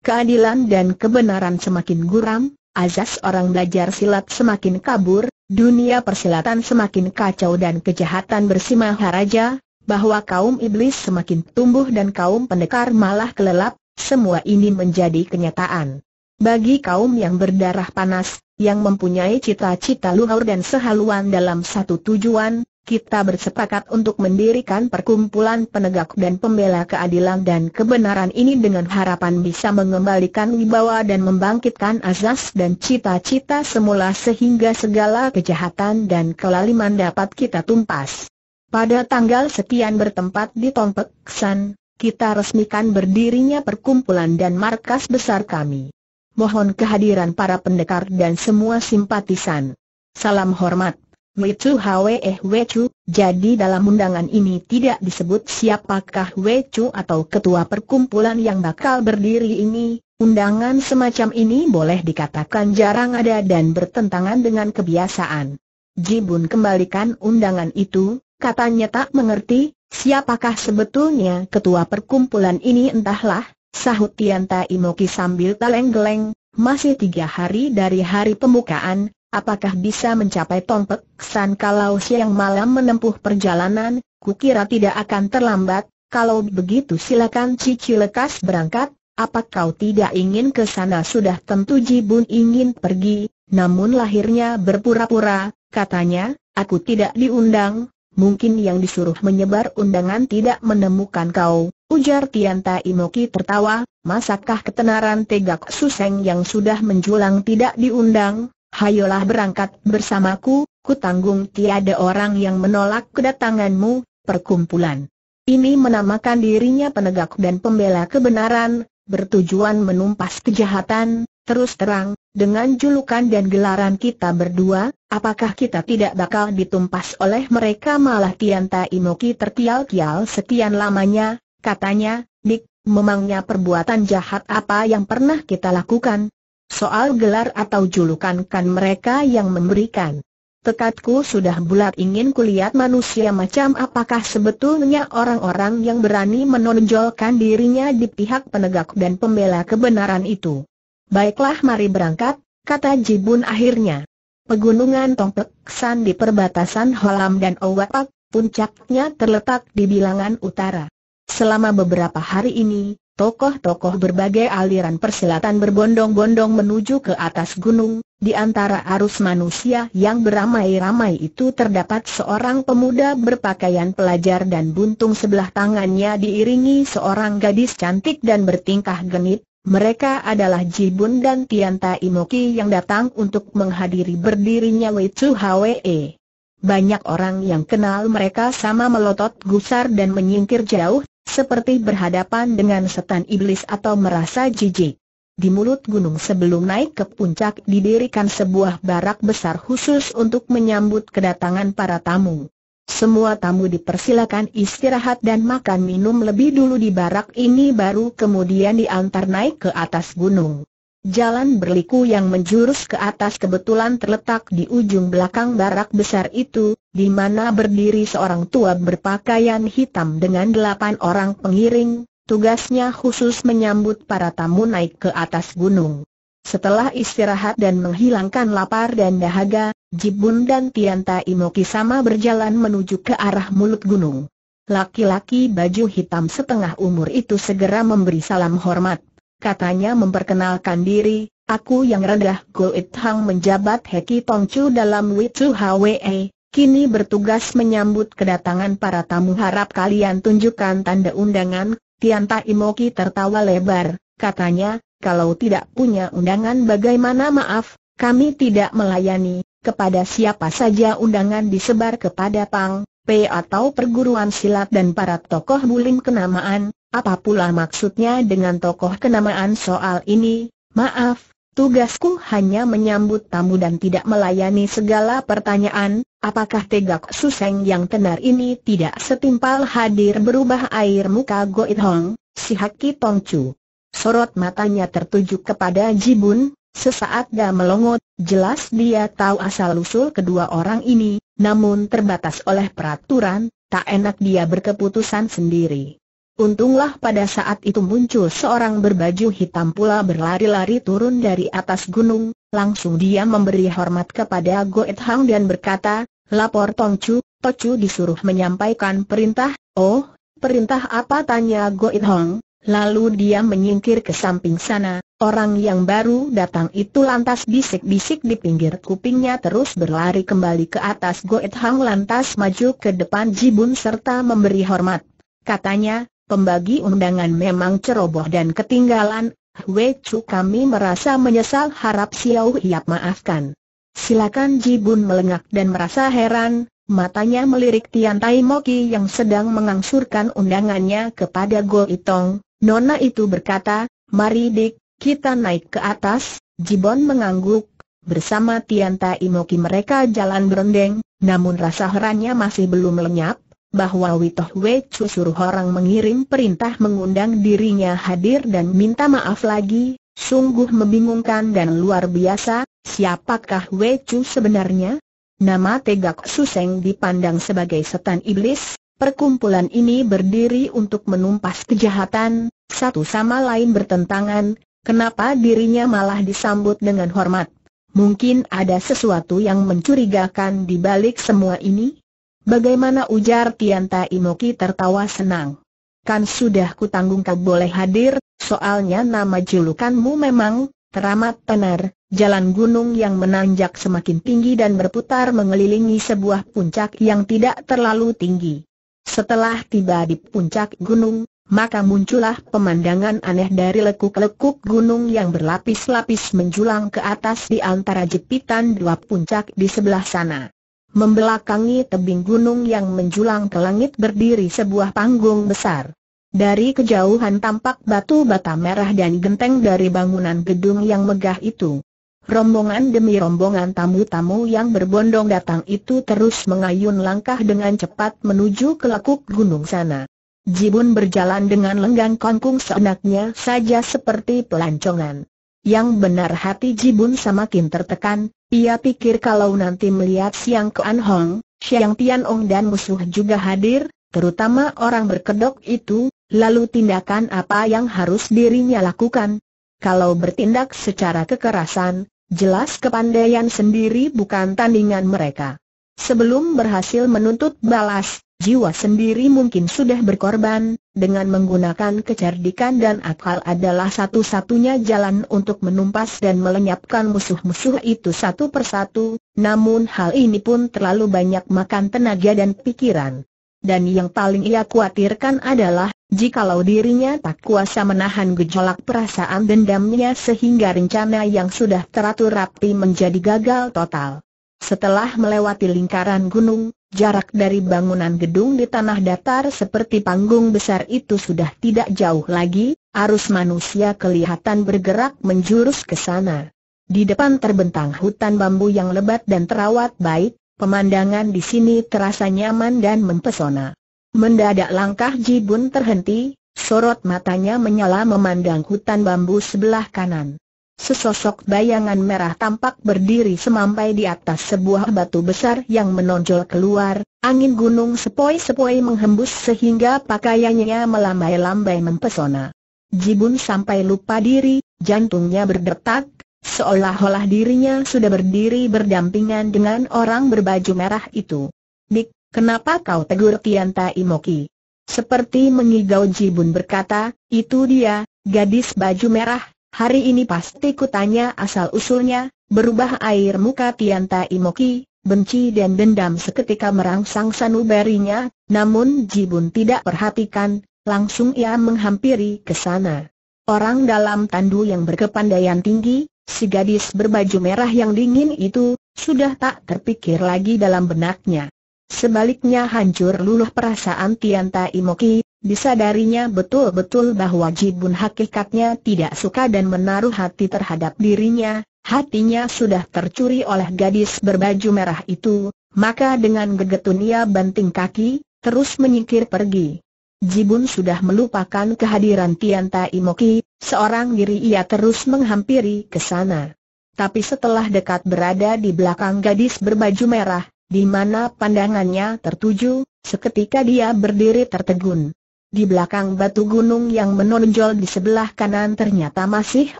Keadilan dan kebenaran semakin guram, azas orang belajar silat semakin kabur, dunia persilatan semakin kacau dan kejahatan bersimaharaja, bahwa kaum iblis semakin tumbuh dan kaum pendekar malah kelelap, semua ini menjadi kenyataan. Bagi kaum yang berdarah panas, yang mempunyai cita-cita luhur dan sehaluan dalam satu tujuan, kita bersepakat untuk mendirikan perkumpulan penegak dan pembela keadilan dan kebenaran ini dengan harapan bisa mengembalikan wibawa dan membangkitkan azas dan cita-cita semula sehingga segala kejahatan dan kelaliman dapat kita tumpas. Pada tanggal sekian bertempat di Tompeksan, San, kita resmikan berdirinya perkumpulan dan markas besar kami. Mohon kehadiran para pendekar dan semua simpatisan. Salam hormat. Wecu Hwe Eh Wecu, jadi dalam undangan ini tidak disebut siapakah Wecu atau ketua perkumpulan yang bakal berdiri ini, undangan semacam ini boleh dikatakan jarang ada dan bertentangan dengan kebiasaan. Jibun kembalikan undangan itu, katanya tak mengerti, siapakah sebetulnya ketua perkumpulan ini entahlah, sahut Tian Tai sambil taleng geleng masih tiga hari dari hari pembukaan, Apakah bisa mencapai Tongpek San kalau siang malam menempuh perjalanan? Kukira tidak akan terlambat. Kalau begitu silakan Cici lekas berangkat. Apa kau tidak ingin ke sana? Sudah tentu Jibun ingin pergi, namun lahirnya berpura-pura. Katanya, aku tidak diundang. Mungkin yang disuruh menyebar undangan tidak menemukan kau. Ujar Tianta Moki tertawa. Masakah ketenaran Tegak Suseng yang sudah menjulang tidak diundang? hayolah berangkat bersamaku, ku tanggung tiada orang yang menolak kedatanganmu, perkumpulan. Ini menamakan dirinya penegak dan pembela kebenaran, bertujuan menumpas kejahatan, terus terang, dengan julukan dan gelaran kita berdua, apakah kita tidak bakal ditumpas oleh mereka malah Tianta Imoki terkial-kial sekian lamanya, katanya, Dik, memangnya perbuatan jahat apa yang pernah kita lakukan, Soal gelar atau julukan kan mereka yang memberikan. Tekadku sudah bulat ingin kulihat manusia macam apakah sebetulnya orang-orang yang berani menonjolkan dirinya di pihak penegak dan pembela kebenaran itu. Baiklah mari berangkat, kata Jibun akhirnya. Pegunungan Tongpeksan di perbatasan Holam dan Owapak, puncaknya terletak di bilangan utara. Selama beberapa hari ini, Tokoh-tokoh berbagai aliran persilatan berbondong-bondong menuju ke atas gunung, di antara arus manusia yang beramai-ramai itu terdapat seorang pemuda berpakaian pelajar dan buntung sebelah tangannya diiringi seorang gadis cantik dan bertingkah genit, mereka adalah Jibun dan Tianta Imoki yang datang untuk menghadiri berdirinya Wei Chu Hwe. Banyak orang yang kenal mereka sama melotot gusar dan menyingkir jauh seperti berhadapan dengan setan iblis atau merasa jijik. Di mulut gunung sebelum naik ke puncak didirikan sebuah barak besar khusus untuk menyambut kedatangan para tamu. Semua tamu dipersilakan istirahat dan makan minum lebih dulu di barak ini baru kemudian diantar naik ke atas gunung. Jalan berliku yang menjurus ke atas kebetulan terletak di ujung belakang barak besar itu, di mana berdiri seorang tua berpakaian hitam dengan delapan orang pengiring, tugasnya khusus menyambut para tamu naik ke atas gunung. Setelah istirahat dan menghilangkan lapar dan dahaga, Jibun dan Tianta Imoki sama berjalan menuju ke arah mulut gunung. Laki-laki baju hitam setengah umur itu segera memberi salam hormat katanya memperkenalkan diri, aku yang rendah Go It Hang menjabat Heki Tongcu dalam Witu Hwe, kini bertugas menyambut kedatangan para tamu harap kalian tunjukkan tanda undangan, Tian Tianta Imoki tertawa lebar, katanya, kalau tidak punya undangan bagaimana maaf, kami tidak melayani, kepada siapa saja undangan disebar kepada Pang, P atau perguruan silat dan para tokoh bulim kenamaan, apa pula maksudnya dengan tokoh kenamaan soal ini? Maaf, tugasku hanya menyambut tamu dan tidak melayani segala pertanyaan. Apakah tegak suseng yang tenar ini tidak setimpal hadir berubah air muka Goit Hong, si Haki Tongcu? Sorot matanya tertuju kepada Jibun, Sesaat dia melongot, jelas dia tahu asal-usul kedua orang ini, namun terbatas oleh peraturan, tak enak dia berkeputusan sendiri. Untunglah pada saat itu muncul seorang berbaju hitam pula berlari-lari turun dari atas gunung, langsung dia memberi hormat kepada Goet Hang dan berkata, lapor Tong Chu, Chu disuruh menyampaikan perintah, oh, perintah apa tanya Goet Hang, lalu dia menyingkir ke samping sana, orang yang baru datang itu lantas bisik-bisik di pinggir kupingnya terus berlari kembali ke atas Goet Hang lantas maju ke depan Jibun serta memberi hormat. Katanya, Pembagi undangan memang ceroboh dan ketinggalan, Wechu kami merasa menyesal harap Xiao Hiap maafkan. Silakan Jibun melengak dan merasa heran, matanya melirik Tian Tai Moki yang sedang mengangsurkan undangannya kepada Go Itong. Nona itu berkata, mari dik, kita naik ke atas, Jibon mengangguk, bersama Tian Tai Moki mereka jalan berendeng, namun rasa herannya masih belum lenyap, bahwa Witoh Wechu suruh orang mengirim perintah mengundang dirinya hadir dan minta maaf lagi, sungguh membingungkan dan luar biasa, siapakah Wechu sebenarnya? Nama Tegak Suseng dipandang sebagai setan iblis, perkumpulan ini berdiri untuk menumpas kejahatan, satu sama lain bertentangan, kenapa dirinya malah disambut dengan hormat? Mungkin ada sesuatu yang mencurigakan di balik semua ini? Bagaimana ujar Tianta Imoki tertawa senang. Kan sudah kutanggung kau boleh hadir, soalnya nama julukanmu memang, teramat tenar, jalan gunung yang menanjak semakin tinggi dan berputar mengelilingi sebuah puncak yang tidak terlalu tinggi. Setelah tiba di puncak gunung, maka muncullah pemandangan aneh dari lekuk-lekuk gunung yang berlapis-lapis menjulang ke atas di antara jepitan dua puncak di sebelah sana. Membelakangi tebing gunung yang menjulang ke langit berdiri sebuah panggung besar. Dari kejauhan tampak batu bata merah dan genteng dari bangunan gedung yang megah itu. Rombongan demi rombongan tamu-tamu yang berbondong datang itu terus mengayun langkah dengan cepat menuju ke lekuk gunung sana. Jibun berjalan dengan lenggang kongkung seenaknya saja seperti pelancongan. Yang benar hati Jibun semakin tertekan, ia pikir kalau nanti melihat Siang An Hong, Siang Tian Ong dan musuh juga hadir, terutama orang berkedok itu, lalu tindakan apa yang harus dirinya lakukan. Kalau bertindak secara kekerasan, jelas kepandaian sendiri bukan tandingan mereka. Sebelum berhasil menuntut balas, jiwa sendiri mungkin sudah berkorban, dengan menggunakan kecerdikan dan akal adalah satu-satunya jalan untuk menumpas dan melenyapkan musuh-musuh itu satu persatu, namun hal ini pun terlalu banyak makan tenaga dan pikiran. Dan yang paling ia khawatirkan adalah, jikalau dirinya tak kuasa menahan gejolak perasaan dendamnya sehingga rencana yang sudah teratur rapi menjadi gagal total. Setelah melewati lingkaran gunung, Jarak dari bangunan gedung di tanah datar seperti panggung besar itu sudah tidak jauh lagi, arus manusia kelihatan bergerak menjurus ke sana. Di depan terbentang hutan bambu yang lebat dan terawat baik, pemandangan di sini terasa nyaman dan mempesona. Mendadak langkah Jibun terhenti, sorot matanya menyala memandang hutan bambu sebelah kanan. Sesosok bayangan merah tampak berdiri semampai di atas sebuah batu besar yang menonjol keluar, angin gunung sepoi-sepoi menghembus sehingga pakaiannya melambai-lambai mempesona. Jibun sampai lupa diri, jantungnya berdetak, seolah-olah dirinya sudah berdiri berdampingan dengan orang berbaju merah itu. Dik, kenapa kau tegur Tianta Imoki? Seperti mengigau Jibun berkata, itu dia, gadis baju merah, Hari ini pasti kutanya asal-usulnya, berubah air muka Tianta Imoki, benci dan dendam seketika merangsang sanubarinya, namun Jibun tidak perhatikan, langsung ia menghampiri ke sana. Orang dalam tandu yang berkepandaian tinggi, si gadis berbaju merah yang dingin itu, sudah tak terpikir lagi dalam benaknya. Sebaliknya hancur luluh perasaan Tianta Imoki, Disadarinya betul-betul bahwa Jibun hakikatnya tidak suka dan menaruh hati terhadap dirinya, hatinya sudah tercuri oleh gadis berbaju merah itu, maka dengan gegetun ia banting kaki, terus menyingkir pergi. Jibun sudah melupakan kehadiran Tian Tai Moki, seorang diri ia terus menghampiri ke sana. Tapi setelah dekat berada di belakang gadis berbaju merah, di mana pandangannya tertuju, seketika dia berdiri tertegun. Di belakang batu gunung yang menonjol di sebelah kanan ternyata masih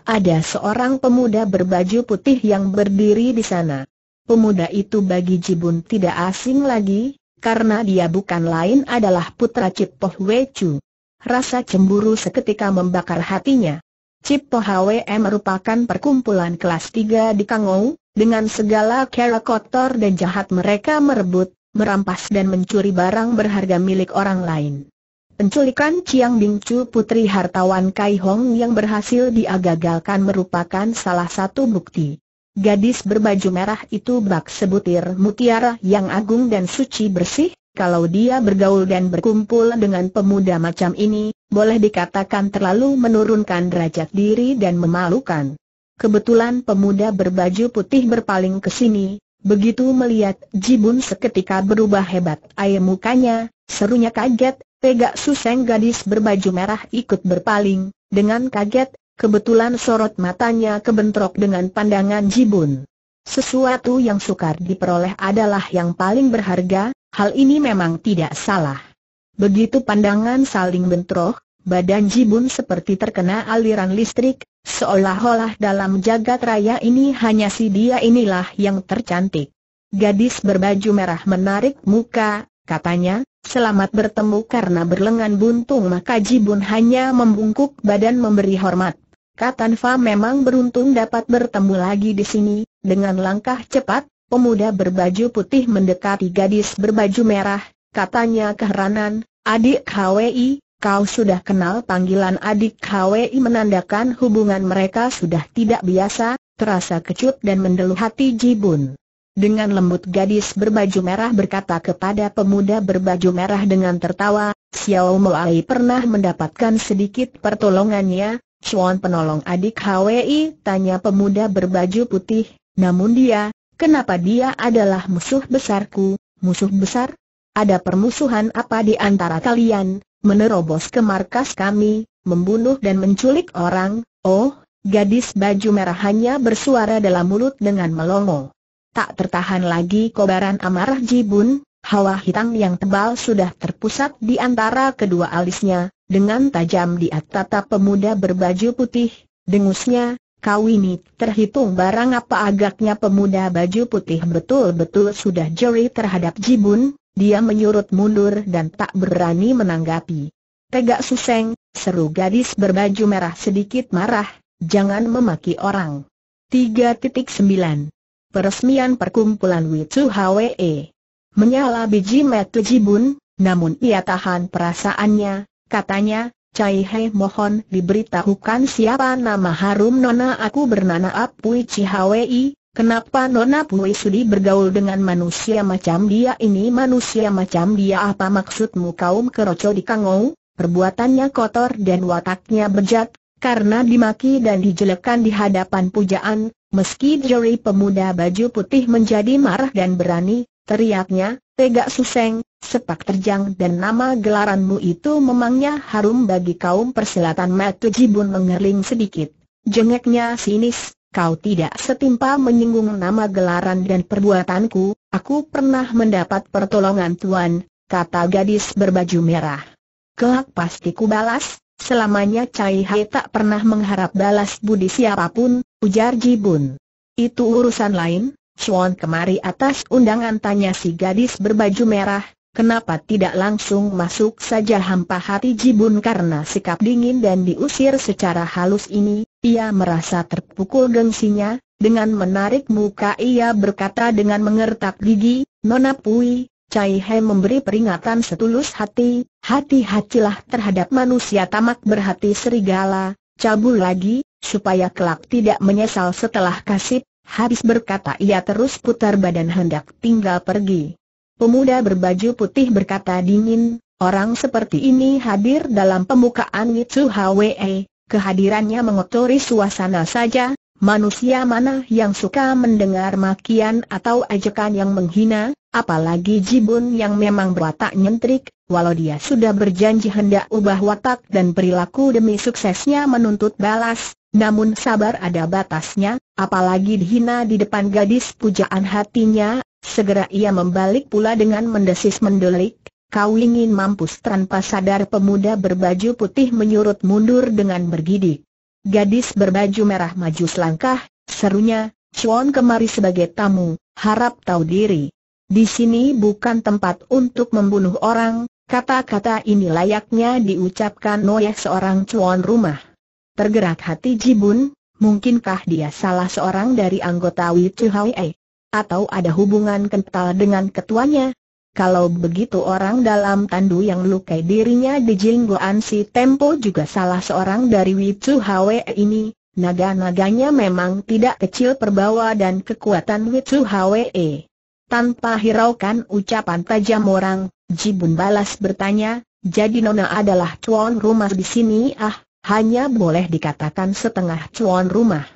ada seorang pemuda berbaju putih yang berdiri di sana. Pemuda itu bagi Jibun tidak asing lagi, karena dia bukan lain adalah putra Cipoh Wecu. Rasa cemburu seketika membakar hatinya. Cipoh HWM merupakan perkumpulan kelas 3 di Kangou, dengan segala kera kotor dan jahat mereka merebut, merampas dan mencuri barang berharga milik orang lain. Penculikan Chiang Bing putri hartawan Kai Hong yang berhasil diagagalkan merupakan salah satu bukti. Gadis berbaju merah itu bak sebutir mutiara yang agung dan suci bersih, kalau dia bergaul dan berkumpul dengan pemuda macam ini, boleh dikatakan terlalu menurunkan derajat diri dan memalukan. Kebetulan pemuda berbaju putih berpaling ke sini, begitu melihat Jibun seketika berubah hebat air mukanya, serunya kaget, Tegak Suseng gadis berbaju merah ikut berpaling, dengan kaget, kebetulan sorot matanya kebentrok dengan pandangan Jibun. Sesuatu yang sukar diperoleh adalah yang paling berharga, hal ini memang tidak salah. Begitu pandangan saling bentrok, badan Jibun seperti terkena aliran listrik, seolah-olah dalam jagat raya ini hanya si dia inilah yang tercantik. Gadis berbaju merah menarik muka, katanya, Selamat bertemu karena berlengan buntung maka Jibun hanya membungkuk badan memberi hormat. Katan Fa memang beruntung dapat bertemu lagi di sini, dengan langkah cepat, pemuda berbaju putih mendekati gadis berbaju merah, katanya keheranan, adik HWI, kau sudah kenal panggilan adik HWI menandakan hubungan mereka sudah tidak biasa, terasa kecut dan mendeluh hati Jibun. Dengan lembut gadis berbaju merah berkata kepada pemuda berbaju merah dengan tertawa, Xiao Moai pernah mendapatkan sedikit pertolongannya, Chuan penolong adik HWI, tanya pemuda berbaju putih, namun dia, kenapa dia adalah musuh besarku, musuh besar? Ada permusuhan apa di antara kalian, menerobos ke markas kami, membunuh dan menculik orang, oh, gadis baju merah hanya bersuara dalam mulut dengan melongo. Tak tertahan lagi kobaran amarah Jibun, hawa hitam yang tebal sudah terpusat di antara kedua alisnya, dengan tajam di tatap pemuda berbaju putih, dengusnya, kau ini terhitung barang apa agaknya pemuda baju putih betul-betul sudah jeri terhadap Jibun, dia menyurut mundur dan tak berani menanggapi. Tegak suseng, seru gadis berbaju merah sedikit marah, jangan memaki orang. 3.9 peresmian perkumpulan Wicu Hwe. Menyala biji metu jibun, namun ia tahan perasaannya, katanya, Cai He mohon diberitahukan siapa nama harum Nona aku bernama Apui Cihwi, kenapa Nona Pui sudi bergaul dengan manusia macam dia ini manusia macam dia apa maksudmu kaum keroco di Kangou, perbuatannya kotor dan wataknya bejat, karena dimaki dan dijelekan di hadapan pujaan, Meski juri pemuda baju putih menjadi marah dan berani, teriaknya, Tegak Suseng, sepak terjang dan nama gelaranmu itu memangnya harum bagi kaum persilatan Matu Jibun mengerling sedikit. Jengeknya sinis, kau tidak setimpa menyinggung nama gelaran dan perbuatanku, aku pernah mendapat pertolongan Tuan, kata gadis berbaju merah. Kelak pasti ku balas, Selamanya Cai Hai tak pernah mengharap balas budi siapapun, ujar Ji Bun. Itu urusan lain, Chuan kemari atas undangan tanya si gadis berbaju merah, Kenapa tidak langsung masuk saja hampa hati Jibun karena sikap dingin dan diusir secara halus ini, ia merasa terpukul gengsinya, dengan menarik muka ia berkata dengan mengertak gigi, Nona Pui, Cai He memberi peringatan setulus hati, hati-hatilah terhadap manusia tamak berhati serigala, cabul lagi, supaya kelak tidak menyesal setelah kasih. habis berkata ia terus putar badan hendak tinggal pergi. Pemuda berbaju putih berkata dingin, orang seperti ini hadir dalam pembukaan Witsu Hwe, kehadirannya mengotori suasana saja, Manusia mana yang suka mendengar makian atau ajakan yang menghina, apalagi Jibun yang memang berwatak nyentrik, walau dia sudah berjanji hendak ubah watak dan perilaku demi suksesnya menuntut balas, namun sabar ada batasnya, apalagi dihina di depan gadis pujaan hatinya, segera ia membalik pula dengan mendesis mendelik, kau ingin mampus tanpa sadar pemuda berbaju putih menyurut mundur dengan bergidik. Gadis berbaju merah maju selangkah, serunya, Chuan kemari sebagai tamu, harap tahu diri. Di sini bukan tempat untuk membunuh orang, kata-kata ini layaknya diucapkan oleh seorang Chuan rumah. Tergerak hati Jibun, mungkinkah dia salah seorang dari anggota Wichuhai? Atau ada hubungan kental dengan ketuanya? Kalau begitu orang dalam tandu yang lukai dirinya di Jinggoan si Tempo juga salah seorang dari Wicu Hwe ini, naga-naganya memang tidak kecil perbawa dan kekuatan Wicu Hwe. Tanpa hiraukan ucapan tajam orang, Jibun balas bertanya, jadi Nona adalah cuan rumah di sini ah, hanya boleh dikatakan setengah cuan rumah.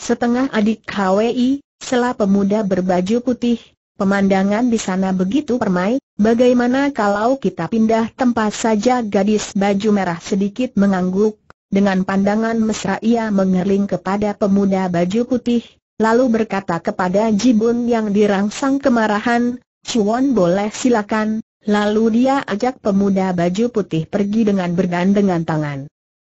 Setengah adik Hwe, selah pemuda berbaju putih, Pemandangan di sana begitu permai, bagaimana kalau kita pindah tempat saja gadis baju merah sedikit mengangguk, dengan pandangan mesra ia mengerling kepada pemuda baju putih, lalu berkata kepada Jibun yang dirangsang kemarahan, Chuan boleh silakan, lalu dia ajak pemuda baju putih pergi dengan bergandengan tangan.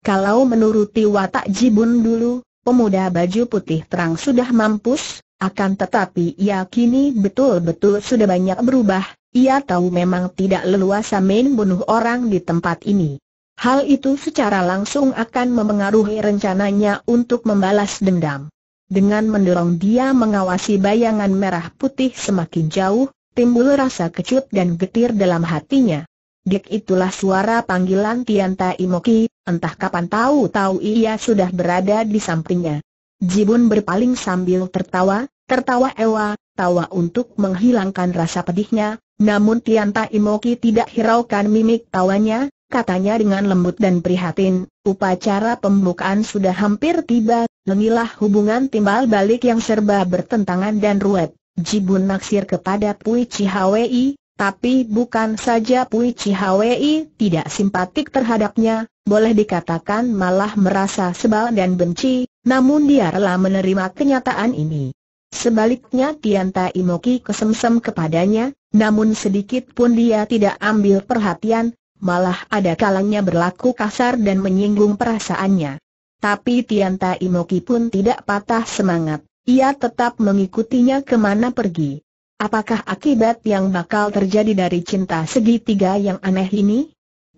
Kalau menuruti watak Jibun dulu, pemuda baju putih terang sudah mampus, akan tetapi ia kini betul-betul sudah banyak berubah, ia tahu memang tidak leluasa main bunuh orang di tempat ini. Hal itu secara langsung akan memengaruhi rencananya untuk membalas dendam. Dengan mendorong dia mengawasi bayangan merah putih semakin jauh, timbul rasa kecut dan getir dalam hatinya. Dek itulah suara panggilan Tianta Imoki, entah kapan tahu-tahu ia sudah berada di sampingnya. Jibun berpaling sambil tertawa, tertawa ewa, tawa untuk menghilangkan rasa pedihnya, namun Tianta Imoki tidak hiraukan mimik tawanya, katanya dengan lembut dan prihatin, upacara pembukaan sudah hampir tiba, lengilah hubungan timbal balik yang serba bertentangan dan ruwet. Jibun naksir kepada Pui Cihawi, tapi bukan saja Pui Cihawi tidak simpatik terhadapnya, boleh dikatakan malah merasa sebal dan benci, namun dia rela menerima kenyataan ini. Sebaliknya Tianta Imoki kesemsem kepadanya, namun sedikit pun dia tidak ambil perhatian, malah ada kalanya berlaku kasar dan menyinggung perasaannya. Tapi Tianta Imoki pun tidak patah semangat, ia tetap mengikutinya kemana pergi. Apakah akibat yang bakal terjadi dari cinta segitiga yang aneh ini?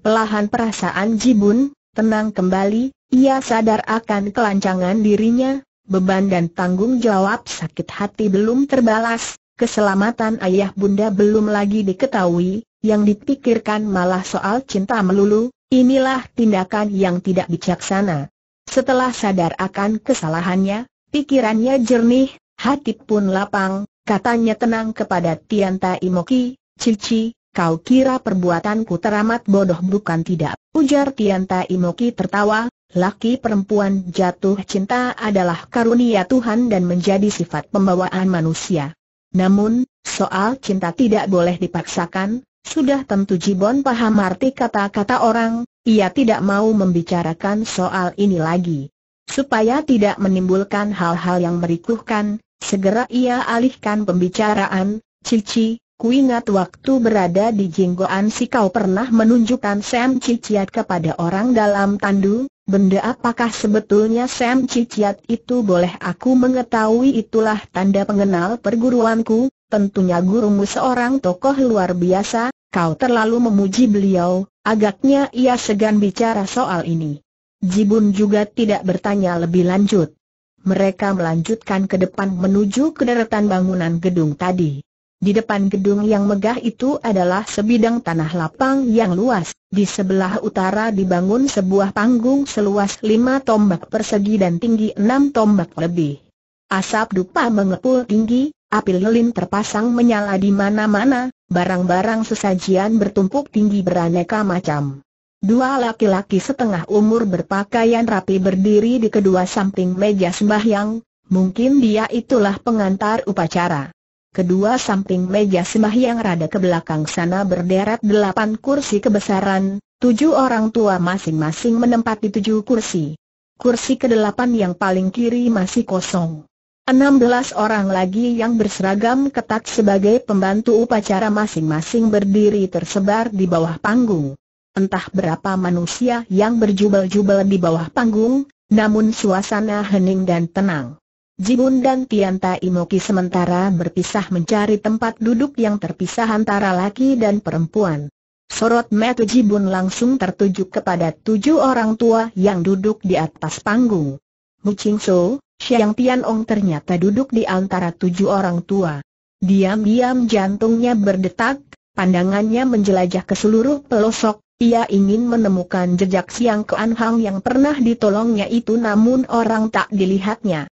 Pelahan perasaan Jibun, tenang kembali, ia sadar akan kelancangan dirinya, beban dan tanggung jawab sakit hati belum terbalas, keselamatan ayah bunda belum lagi diketahui, yang dipikirkan malah soal cinta melulu, inilah tindakan yang tidak bijaksana. Setelah sadar akan kesalahannya, pikirannya jernih, hati pun lapang, katanya tenang kepada Tianta Imoki, Cici, kau kira perbuatanku teramat bodoh bukan tidak, ujar Tianta Imoki tertawa, laki perempuan jatuh cinta adalah karunia Tuhan dan menjadi sifat pembawaan manusia. Namun, soal cinta tidak boleh dipaksakan, sudah tentu Jibon paham arti kata-kata orang, ia tidak mau membicarakan soal ini lagi. Supaya tidak menimbulkan hal-hal yang merikuhkan, segera ia alihkan pembicaraan, Cici, Ku ingat waktu berada di Jinggoan si kau pernah menunjukkan Sam Ciciat kepada orang dalam tandu, benda apakah sebetulnya Sam Ciciat itu boleh aku mengetahui itulah tanda pengenal perguruanku, tentunya gurumu seorang tokoh luar biasa, kau terlalu memuji beliau, agaknya ia segan bicara soal ini. Jibun juga tidak bertanya lebih lanjut. Mereka melanjutkan ke depan menuju ke deretan bangunan gedung tadi. Di depan gedung yang megah itu adalah sebidang tanah lapang yang luas, di sebelah utara dibangun sebuah panggung seluas lima tombak persegi dan tinggi enam tombak lebih. Asap dupa mengepul tinggi, api lilin terpasang menyala di mana-mana, barang-barang sesajian bertumpuk tinggi beraneka macam. Dua laki-laki setengah umur berpakaian rapi berdiri di kedua samping meja sembahyang, mungkin dia itulah pengantar upacara kedua samping meja sembahyang yang rada ke belakang sana berderet delapan kursi kebesaran, tujuh orang tua masing-masing menempati tujuh kursi. Kursi kedelapan yang paling kiri masih kosong. Enam belas orang lagi yang berseragam ketat sebagai pembantu upacara masing-masing berdiri tersebar di bawah panggung. Entah berapa manusia yang berjubel-jubel di bawah panggung, namun suasana hening dan tenang. Jibun dan Tianta Imoki sementara berpisah mencari tempat duduk yang terpisah antara laki dan perempuan. Sorot metu Jibun langsung tertuju kepada tujuh orang tua yang duduk di atas panggung. Mu Ching So, Xiang Tianong ternyata duduk di antara tujuh orang tua. Diam-diam jantungnya berdetak, pandangannya menjelajah ke seluruh pelosok, ia ingin menemukan jejak Xiang Kuan Hang yang pernah ditolongnya itu namun orang tak dilihatnya.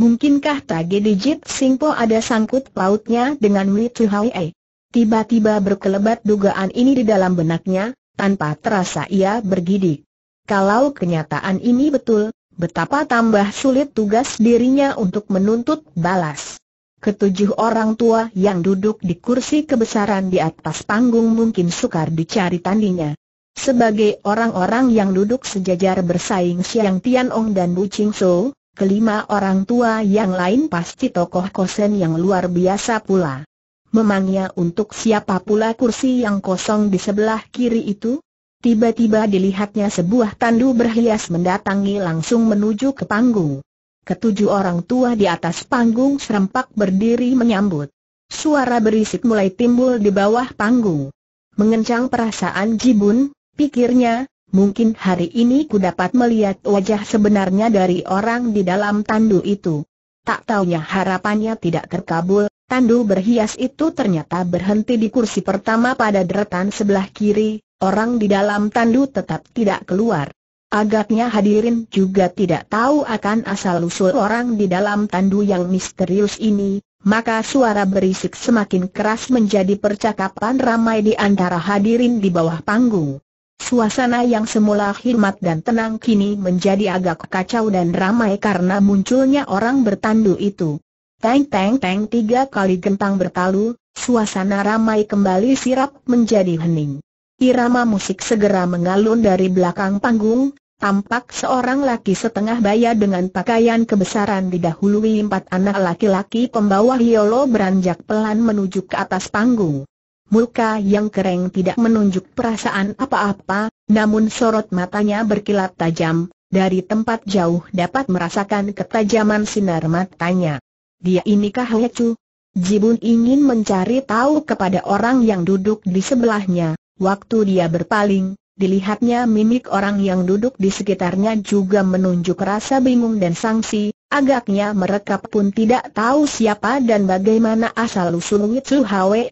Mungkinkah tagi digit Singpo ada sangkut pautnya dengan Wei Hai? Eh, tiba-tiba berkelebat dugaan ini di dalam benaknya, tanpa terasa ia bergidik. Kalau kenyataan ini betul, betapa tambah sulit tugas dirinya untuk menuntut balas. Ketujuh orang tua yang duduk di kursi kebesaran di atas panggung mungkin sukar dicari tandingnya. Sebagai orang-orang yang duduk sejajar bersaing Xiang Tianong dan Bu Ching So, Kelima orang tua yang lain pasti tokoh kosen yang luar biasa pula. Memangnya untuk siapa pula kursi yang kosong di sebelah kiri itu? Tiba-tiba dilihatnya sebuah tandu berhias mendatangi langsung menuju ke panggung. Ketujuh orang tua di atas panggung serempak berdiri menyambut. Suara berisik mulai timbul di bawah panggung. Mengencang perasaan Jibun, pikirnya, mungkin hari ini ku dapat melihat wajah sebenarnya dari orang di dalam tandu itu. Tak taunya harapannya tidak terkabul, tandu berhias itu ternyata berhenti di kursi pertama pada deretan sebelah kiri, orang di dalam tandu tetap tidak keluar. Agaknya hadirin juga tidak tahu akan asal-usul orang di dalam tandu yang misterius ini, maka suara berisik semakin keras menjadi percakapan ramai di antara hadirin di bawah panggung. Suasana yang semula hikmat dan tenang kini menjadi agak kacau dan ramai karena munculnya orang bertandu itu. Teng teng teng tiga kali gentang bertalu, suasana ramai kembali sirap menjadi hening. Irama musik segera mengalun dari belakang panggung, tampak seorang laki setengah baya dengan pakaian kebesaran didahului empat anak laki-laki pembawa Hiolo beranjak pelan menuju ke atas panggung muka yang kering tidak menunjuk perasaan apa-apa, namun sorot matanya berkilat tajam, dari tempat jauh dapat merasakan ketajaman sinar matanya. Dia inikah Hecu? Jibun ingin mencari tahu kepada orang yang duduk di sebelahnya, waktu dia berpaling, dilihatnya mimik orang yang duduk di sekitarnya juga menunjuk rasa bingung dan sangsi, agaknya mereka pun tidak tahu siapa dan bagaimana asal-usul Witsu Hwe.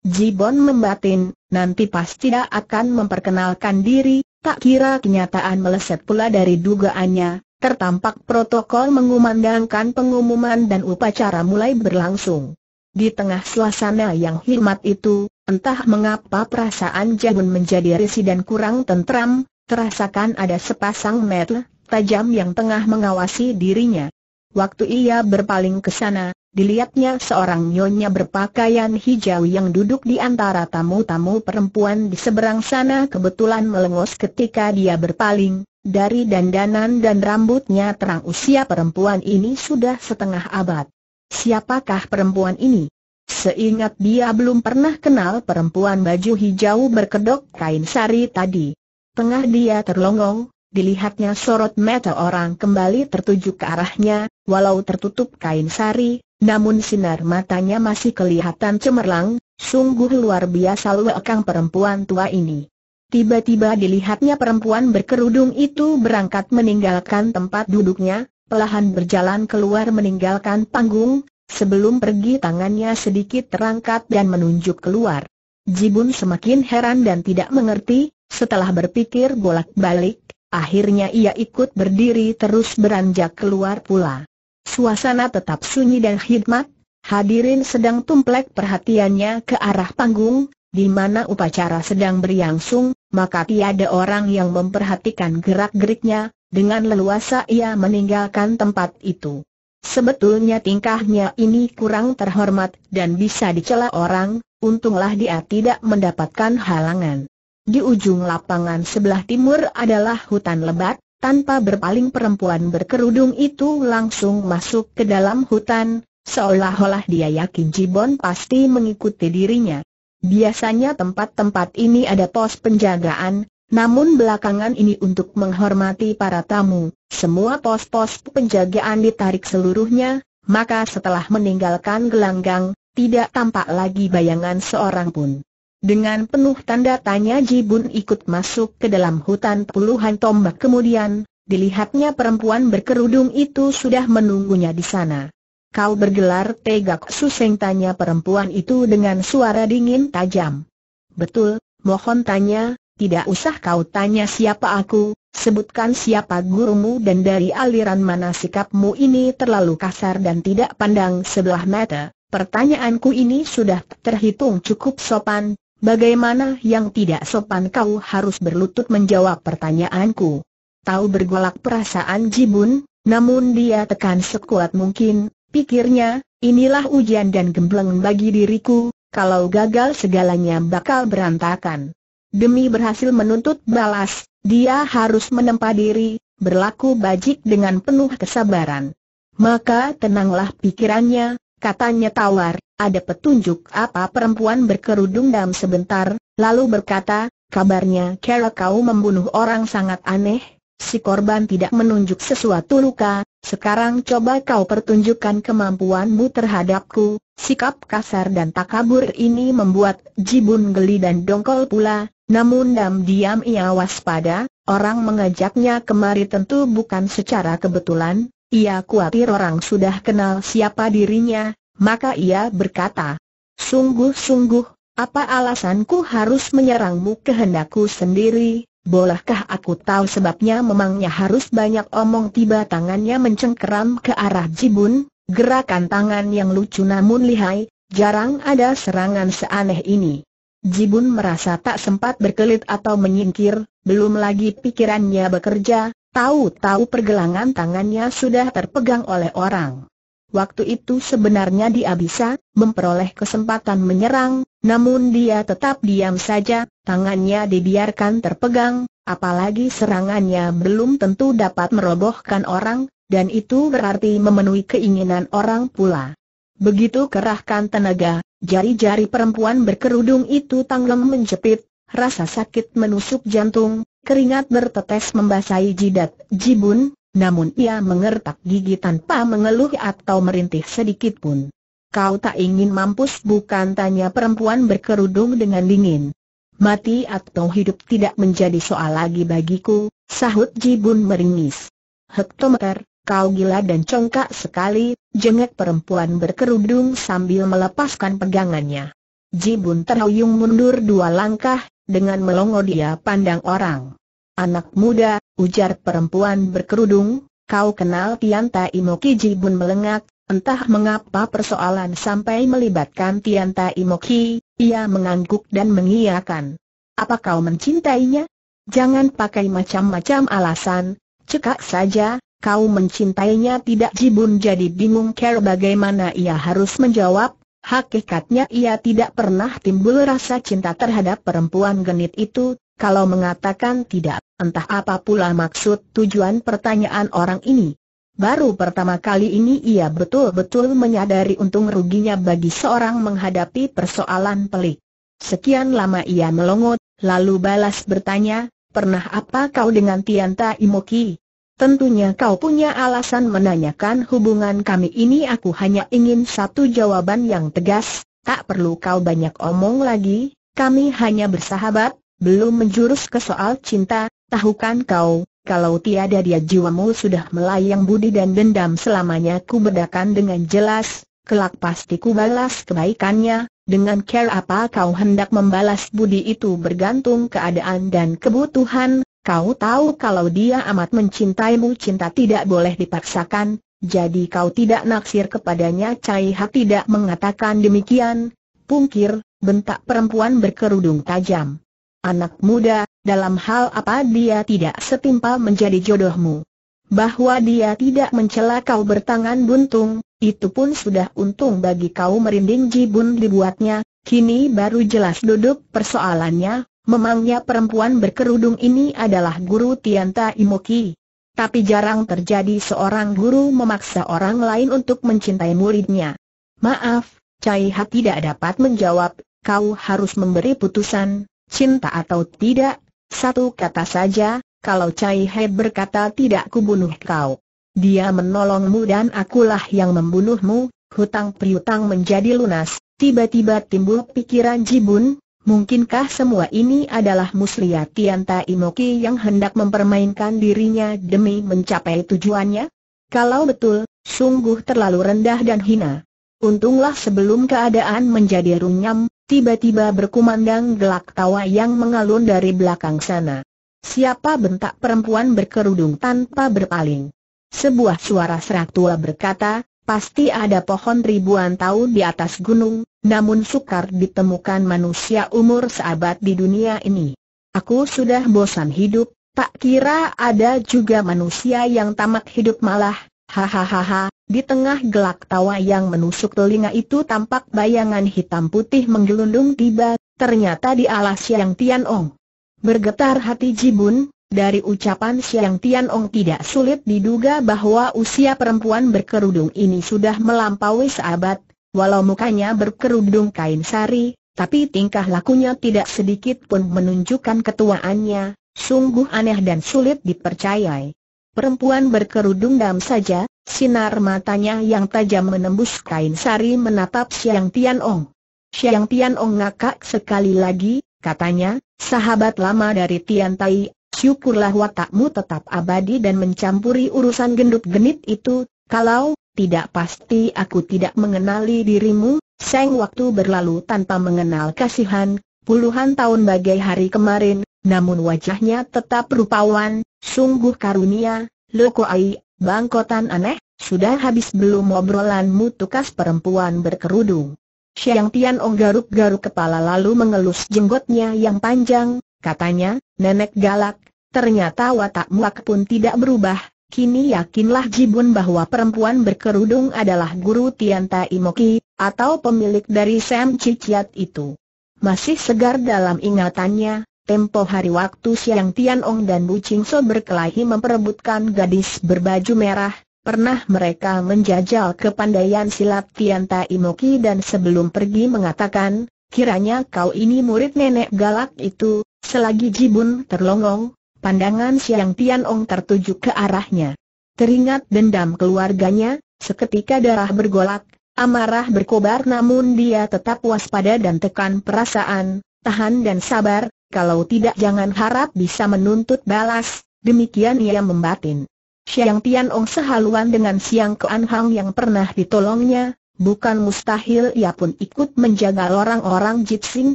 Jibon membatin, nanti pasti dia akan memperkenalkan diri, tak kira kenyataan meleset pula dari dugaannya, tertampak protokol mengumandangkan pengumuman dan upacara mulai berlangsung. Di tengah suasana yang hikmat itu, entah mengapa perasaan Jibon menjadi risih dan kurang tentram, terasakan ada sepasang metel tajam yang tengah mengawasi dirinya. Waktu ia berpaling ke sana, dilihatnya seorang nyonya berpakaian hijau yang duduk di antara tamu-tamu perempuan di seberang sana kebetulan melengos ketika dia berpaling. Dari dandanan dan rambutnya terang usia perempuan ini sudah setengah abad. Siapakah perempuan ini? Seingat dia belum pernah kenal perempuan baju hijau berkedok kain sari tadi. Tengah dia terlongong, dilihatnya sorot mata orang kembali tertuju ke arahnya, walau tertutup kain sari, namun sinar matanya masih kelihatan cemerlang, sungguh luar biasa lekang perempuan tua ini. Tiba-tiba dilihatnya perempuan berkerudung itu berangkat meninggalkan tempat duduknya, pelahan berjalan keluar meninggalkan panggung, sebelum pergi tangannya sedikit terangkat dan menunjuk keluar. Jibun semakin heran dan tidak mengerti, setelah berpikir bolak-balik, Akhirnya ia ikut berdiri terus beranjak keluar pula. Suasana tetap sunyi dan khidmat, hadirin sedang tumplek perhatiannya ke arah panggung, di mana upacara sedang berlangsung, maka tiada orang yang memperhatikan gerak-geriknya, dengan leluasa ia meninggalkan tempat itu. Sebetulnya tingkahnya ini kurang terhormat dan bisa dicela orang, untunglah dia tidak mendapatkan halangan. Di ujung lapangan sebelah timur adalah hutan lebat, tanpa berpaling perempuan berkerudung itu langsung masuk ke dalam hutan, seolah-olah dia yakin Jibon pasti mengikuti dirinya. Biasanya tempat-tempat ini ada pos penjagaan, namun belakangan ini untuk menghormati para tamu, semua pos-pos penjagaan ditarik seluruhnya, maka setelah meninggalkan gelanggang, tidak tampak lagi bayangan seorang pun. Dengan penuh tanda tanya Ji Bun ikut masuk ke dalam hutan puluhan tombak kemudian, dilihatnya perempuan berkerudung itu sudah menunggunya di sana. Kau bergelar tegak suseng tanya perempuan itu dengan suara dingin tajam. Betul, mohon tanya, tidak usah kau tanya siapa aku, Sebutkan siapa gurumu dan dari aliran mana sikapmu ini terlalu kasar dan tidak pandang sebelah mata. Pertanyaanku ini sudah terhitung cukup sopan, Bagaimana yang tidak sopan kau harus berlutut menjawab pertanyaanku? Tahu bergolak perasaan Jibun, namun dia tekan sekuat mungkin, pikirnya, inilah ujian dan gembleng bagi diriku, kalau gagal segalanya bakal berantakan. Demi berhasil menuntut balas, dia harus menempa diri, berlaku bajik dengan penuh kesabaran. Maka tenanglah pikirannya, katanya tawar, ada petunjuk apa perempuan berkerudung dam sebentar, lalu berkata, kabarnya kera kau membunuh orang sangat aneh, si korban tidak menunjuk sesuatu luka, sekarang coba kau pertunjukkan kemampuanmu terhadapku, sikap kasar dan takabur ini membuat jibun geli dan dongkol pula, namun dam diam ia waspada, orang mengajaknya kemari tentu bukan secara kebetulan, ia khawatir orang sudah kenal siapa dirinya, maka ia berkata, Sungguh-sungguh, apa alasanku harus menyerangmu kehendakku sendiri, bolehkah aku tahu sebabnya memangnya harus banyak omong tiba tangannya mencengkeram ke arah Jibun, gerakan tangan yang lucu namun lihai, jarang ada serangan seaneh ini. Jibun merasa tak sempat berkelit atau menyingkir, belum lagi pikirannya bekerja, tahu-tahu pergelangan tangannya sudah terpegang oleh orang. Waktu itu sebenarnya dia bisa memperoleh kesempatan menyerang, namun dia tetap diam saja, tangannya dibiarkan terpegang, apalagi serangannya belum tentu dapat merobohkan orang, dan itu berarti memenuhi keinginan orang pula. Begitu kerahkan tenaga, jari-jari perempuan berkerudung itu tanggung menjepit, rasa sakit menusuk jantung, keringat bertetes membasahi jidat Jibun, namun ia mengertak gigi tanpa mengeluh atau merintih sedikit pun. Kau tak ingin mampus bukan tanya perempuan berkerudung dengan dingin. Mati atau hidup tidak menjadi soal lagi bagiku, sahut Jibun meringis. Hektometer, kau gila dan congkak sekali, jengek perempuan berkerudung sambil melepaskan pegangannya. Jibun terhuyung mundur dua langkah, dengan melongo dia pandang orang. Anak muda, ujar perempuan berkerudung, kau kenal Tian Tai Mo Kiji Bun melengak, entah mengapa persoalan sampai melibatkan Tian Tai Mo Ki, ia mengangguk dan mengiyakan. Apa kau mencintainya? Jangan pakai macam-macam alasan, cekak saja, kau mencintainya tidak Jibun jadi bingung care bagaimana ia harus menjawab, Hakikatnya ia tidak pernah timbul rasa cinta terhadap perempuan genit itu, kalau mengatakan tidak, entah apa pula maksud tujuan pertanyaan orang ini. Baru pertama kali ini ia betul-betul menyadari untung ruginya bagi seorang menghadapi persoalan pelik. Sekian lama ia melongot, lalu balas bertanya, Pernah apa kau dengan Tianta Imoki? Tentunya kau punya alasan menanyakan hubungan kami ini aku hanya ingin satu jawaban yang tegas, tak perlu kau banyak omong lagi, kami hanya bersahabat, belum menjurus ke soal cinta, tahukan kau, kalau tiada dia jiwamu sudah melayang budi dan dendam selamanya ku bedakan dengan jelas, kelak pasti ku balas kebaikannya, dengan care apa kau hendak membalas budi itu bergantung keadaan dan kebutuhan, kau tahu kalau dia amat mencintaimu cinta tidak boleh dipaksakan, jadi kau tidak naksir kepadanya Cai Hak tidak mengatakan demikian, pungkir, bentak perempuan berkerudung tajam. Anak muda, dalam hal apa dia tidak setimpal menjadi jodohmu? Bahwa dia tidak mencela kau bertangan buntung, itu pun sudah untung bagi kau merinding jibun dibuatnya, kini baru jelas duduk persoalannya, memangnya perempuan berkerudung ini adalah guru Tianta Imoki. Tapi jarang terjadi seorang guru memaksa orang lain untuk mencintai muridnya. Maaf, Cai Ha tidak dapat menjawab, kau harus memberi putusan, cinta atau tidak, satu kata saja, kalau Cai He berkata tidak kubunuh kau. Dia menolongmu dan akulah yang membunuhmu, hutang priutang menjadi lunas, tiba-tiba timbul pikiran Jibun, mungkinkah semua ini adalah muslihat Tianta Imoki yang hendak mempermainkan dirinya demi mencapai tujuannya? Kalau betul, sungguh terlalu rendah dan hina. Untunglah sebelum keadaan menjadi runyam, tiba-tiba berkumandang gelak tawa yang mengalun dari belakang sana. Siapa bentak perempuan berkerudung tanpa berpaling? Sebuah suara serak tua berkata, pasti ada pohon ribuan tahun di atas gunung, namun sukar ditemukan manusia umur seabad di dunia ini. Aku sudah bosan hidup, tak kira ada juga manusia yang tamat hidup malah, hahaha, di tengah gelak tawa yang menusuk telinga itu tampak bayangan hitam putih menggelundung tiba, ternyata di alas Siang Tian Ong. Bergetar hati Jibun, dari ucapan Siang Tian Ong tidak sulit diduga bahwa usia perempuan berkerudung ini sudah melampaui seabad, walau mukanya berkerudung kain sari, tapi tingkah lakunya tidak sedikit pun menunjukkan ketuaannya, sungguh aneh dan sulit dipercayai. Perempuan berkerudung dam saja, Sinar matanya yang tajam menembus kain sari menatap Siang Tianong. Tian Tianong ngakak sekali lagi, katanya, sahabat lama dari Tian Tai, syukurlah watakmu tetap abadi dan mencampuri urusan gendut genit itu, kalau tidak pasti aku tidak mengenali dirimu, seng waktu berlalu tanpa mengenal kasihan, puluhan tahun bagai hari kemarin, namun wajahnya tetap rupawan, sungguh karunia, Loko Ai, Bangkotan aneh, sudah habis belum obrolanmu tukas perempuan berkerudung. Siang Tian Ong garuk-garuk kepala lalu mengelus jenggotnya yang panjang, katanya, nenek galak, ternyata watak muak pun tidak berubah, kini yakinlah Jibun bahwa perempuan berkerudung adalah guru Tian Tai Moki, atau pemilik dari Sam Ciciat itu. Masih segar dalam ingatannya, Tempo hari waktu siang Tianong dan Bu Ching So berkelahi memperebutkan gadis berbaju merah, pernah mereka menjajal kepandaian silat Tian Tai Moki dan sebelum pergi mengatakan, kiranya kau ini murid nenek galak itu, selagi Jibun terlongong, pandangan siang Tianong tertuju ke arahnya. Teringat dendam keluarganya, seketika darah bergolak, amarah berkobar namun dia tetap waspada dan tekan perasaan, tahan dan sabar, kalau tidak jangan harap bisa menuntut balas, demikian ia membatin. Siang Tianong sehaluan dengan Siang Kuan Hang yang pernah ditolongnya, bukan mustahil ia pun ikut menjaga orang-orang Jit Sing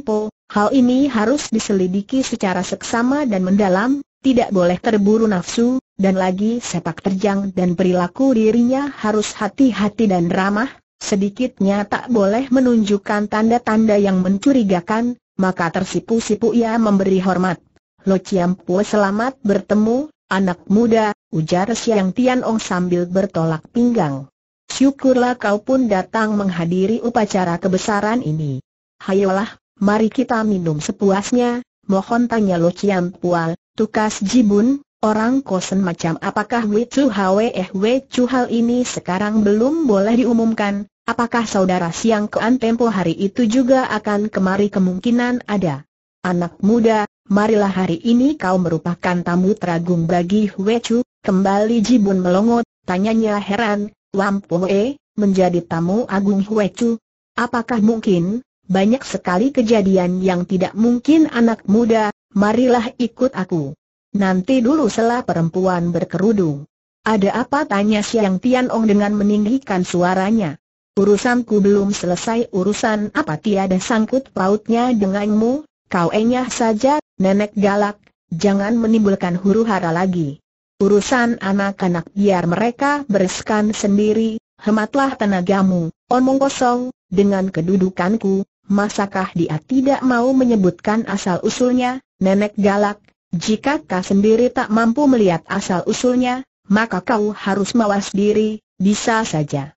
Po, hal ini harus diselidiki secara seksama dan mendalam, tidak boleh terburu nafsu, dan lagi sepak terjang dan perilaku dirinya harus hati-hati dan ramah, sedikitnya tak boleh menunjukkan tanda-tanda yang mencurigakan, maka tersipu-sipu ia memberi hormat. Lo Chiam Pue selamat bertemu, anak muda, ujar Siang Tian Ong sambil bertolak pinggang. Syukurlah kau pun datang menghadiri upacara kebesaran ini. Hayolah, mari kita minum sepuasnya, mohon tanya Lo Chiam Pual, tukas Jibun, Orang kosen macam apakah Wei Chu Hwe Eh Wei Chu hal ini sekarang belum boleh diumumkan, Apakah saudara siang kean tempo hari itu juga akan kemari kemungkinan ada? Anak muda, marilah hari ini kau merupakan tamu teragung bagi Huechu, kembali Jibun melongot, tanyanya heran, Wampoe, menjadi tamu agung Huechu. Apakah mungkin, banyak sekali kejadian yang tidak mungkin anak muda, marilah ikut aku. Nanti dulu selah perempuan berkerudung. Ada apa tanya Siang Tian Ong dengan meninggikan suaranya. Urusanku belum selesai urusan apa tiada sangkut pautnya denganmu, kau enyah saja, nenek galak, jangan menimbulkan huru hara lagi. Urusan anak-anak biar mereka bereskan sendiri, hematlah tenagamu, omong kosong, dengan kedudukanku, masakah dia tidak mau menyebutkan asal-usulnya, nenek galak, jika kau sendiri tak mampu melihat asal-usulnya, maka kau harus mawas diri, bisa saja.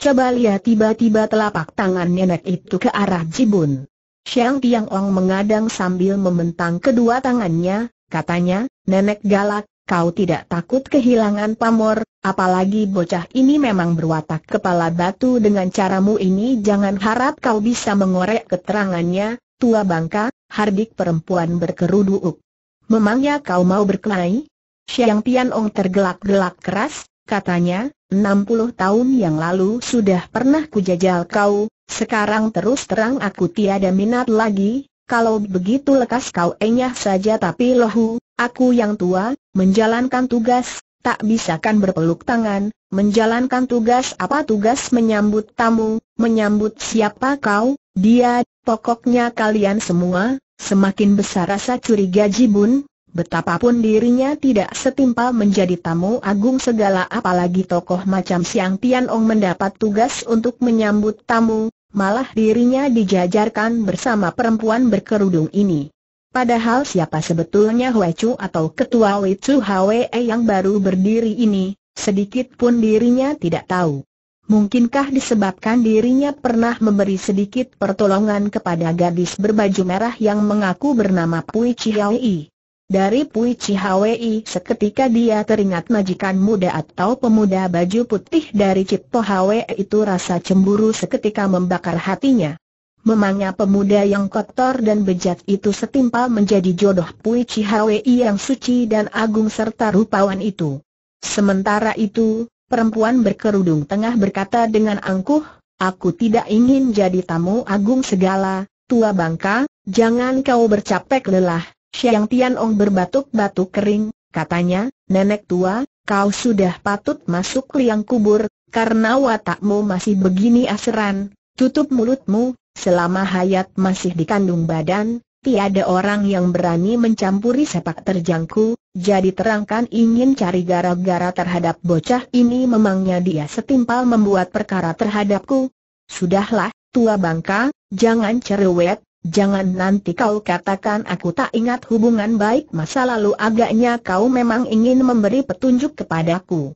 Coba lihat tiba-tiba telapak tangan nenek itu ke arah Jibun. Xiang Tiang Ong mengadang sambil membentang kedua tangannya, katanya, nenek galak, kau tidak takut kehilangan pamor, apalagi bocah ini memang berwatak kepala batu dengan caramu ini jangan harap kau bisa mengorek keterangannya, tua bangka, hardik perempuan berkeruduk. Memangnya kau mau berkelahi? Xiang Tian Ong tergelak-gelak keras, Katanya, 60 tahun yang lalu sudah pernah kujajal kau, sekarang terus terang aku tiada minat lagi, kalau begitu lekas kau enyah saja tapi lohu, aku yang tua, menjalankan tugas, tak bisakan berpeluk tangan, menjalankan tugas apa tugas menyambut tamu, menyambut siapa kau, dia, pokoknya kalian semua, semakin besar rasa curiga Jibun, Betapapun dirinya tidak setimpal menjadi tamu agung segala apalagi tokoh macam Siang Tian Ong mendapat tugas untuk menyambut tamu, malah dirinya dijajarkan bersama perempuan berkerudung ini. Padahal siapa sebetulnya Hwe Chu atau ketua Wei Chu Hwe yang baru berdiri ini, sedikit pun dirinya tidak tahu. Mungkinkah disebabkan dirinya pernah memberi sedikit pertolongan kepada gadis berbaju merah yang mengaku bernama Pui Chiao dari Pui Chihwei seketika dia teringat majikan muda atau pemuda baju putih dari Cipto Hwe itu rasa cemburu seketika membakar hatinya. Memangnya pemuda yang kotor dan bejat itu setimpal menjadi jodoh Pui Chihwei yang suci dan agung serta rupawan itu. Sementara itu, perempuan berkerudung tengah berkata dengan angkuh, Aku tidak ingin jadi tamu agung segala, tua bangka, jangan kau bercapek lelah Xiang Tianong berbatuk-batuk kering, katanya, nenek tua, kau sudah patut masuk liang kubur, karena watakmu masih begini aseran, tutup mulutmu, selama hayat masih dikandung badan, tiada orang yang berani mencampuri sepak terjangku, jadi terangkan ingin cari gara-gara terhadap bocah ini memangnya dia setimpal membuat perkara terhadapku. Sudahlah, tua bangka, jangan cerewet, Jangan nanti kau katakan aku tak ingat hubungan baik masa lalu agaknya kau memang ingin memberi petunjuk kepadaku.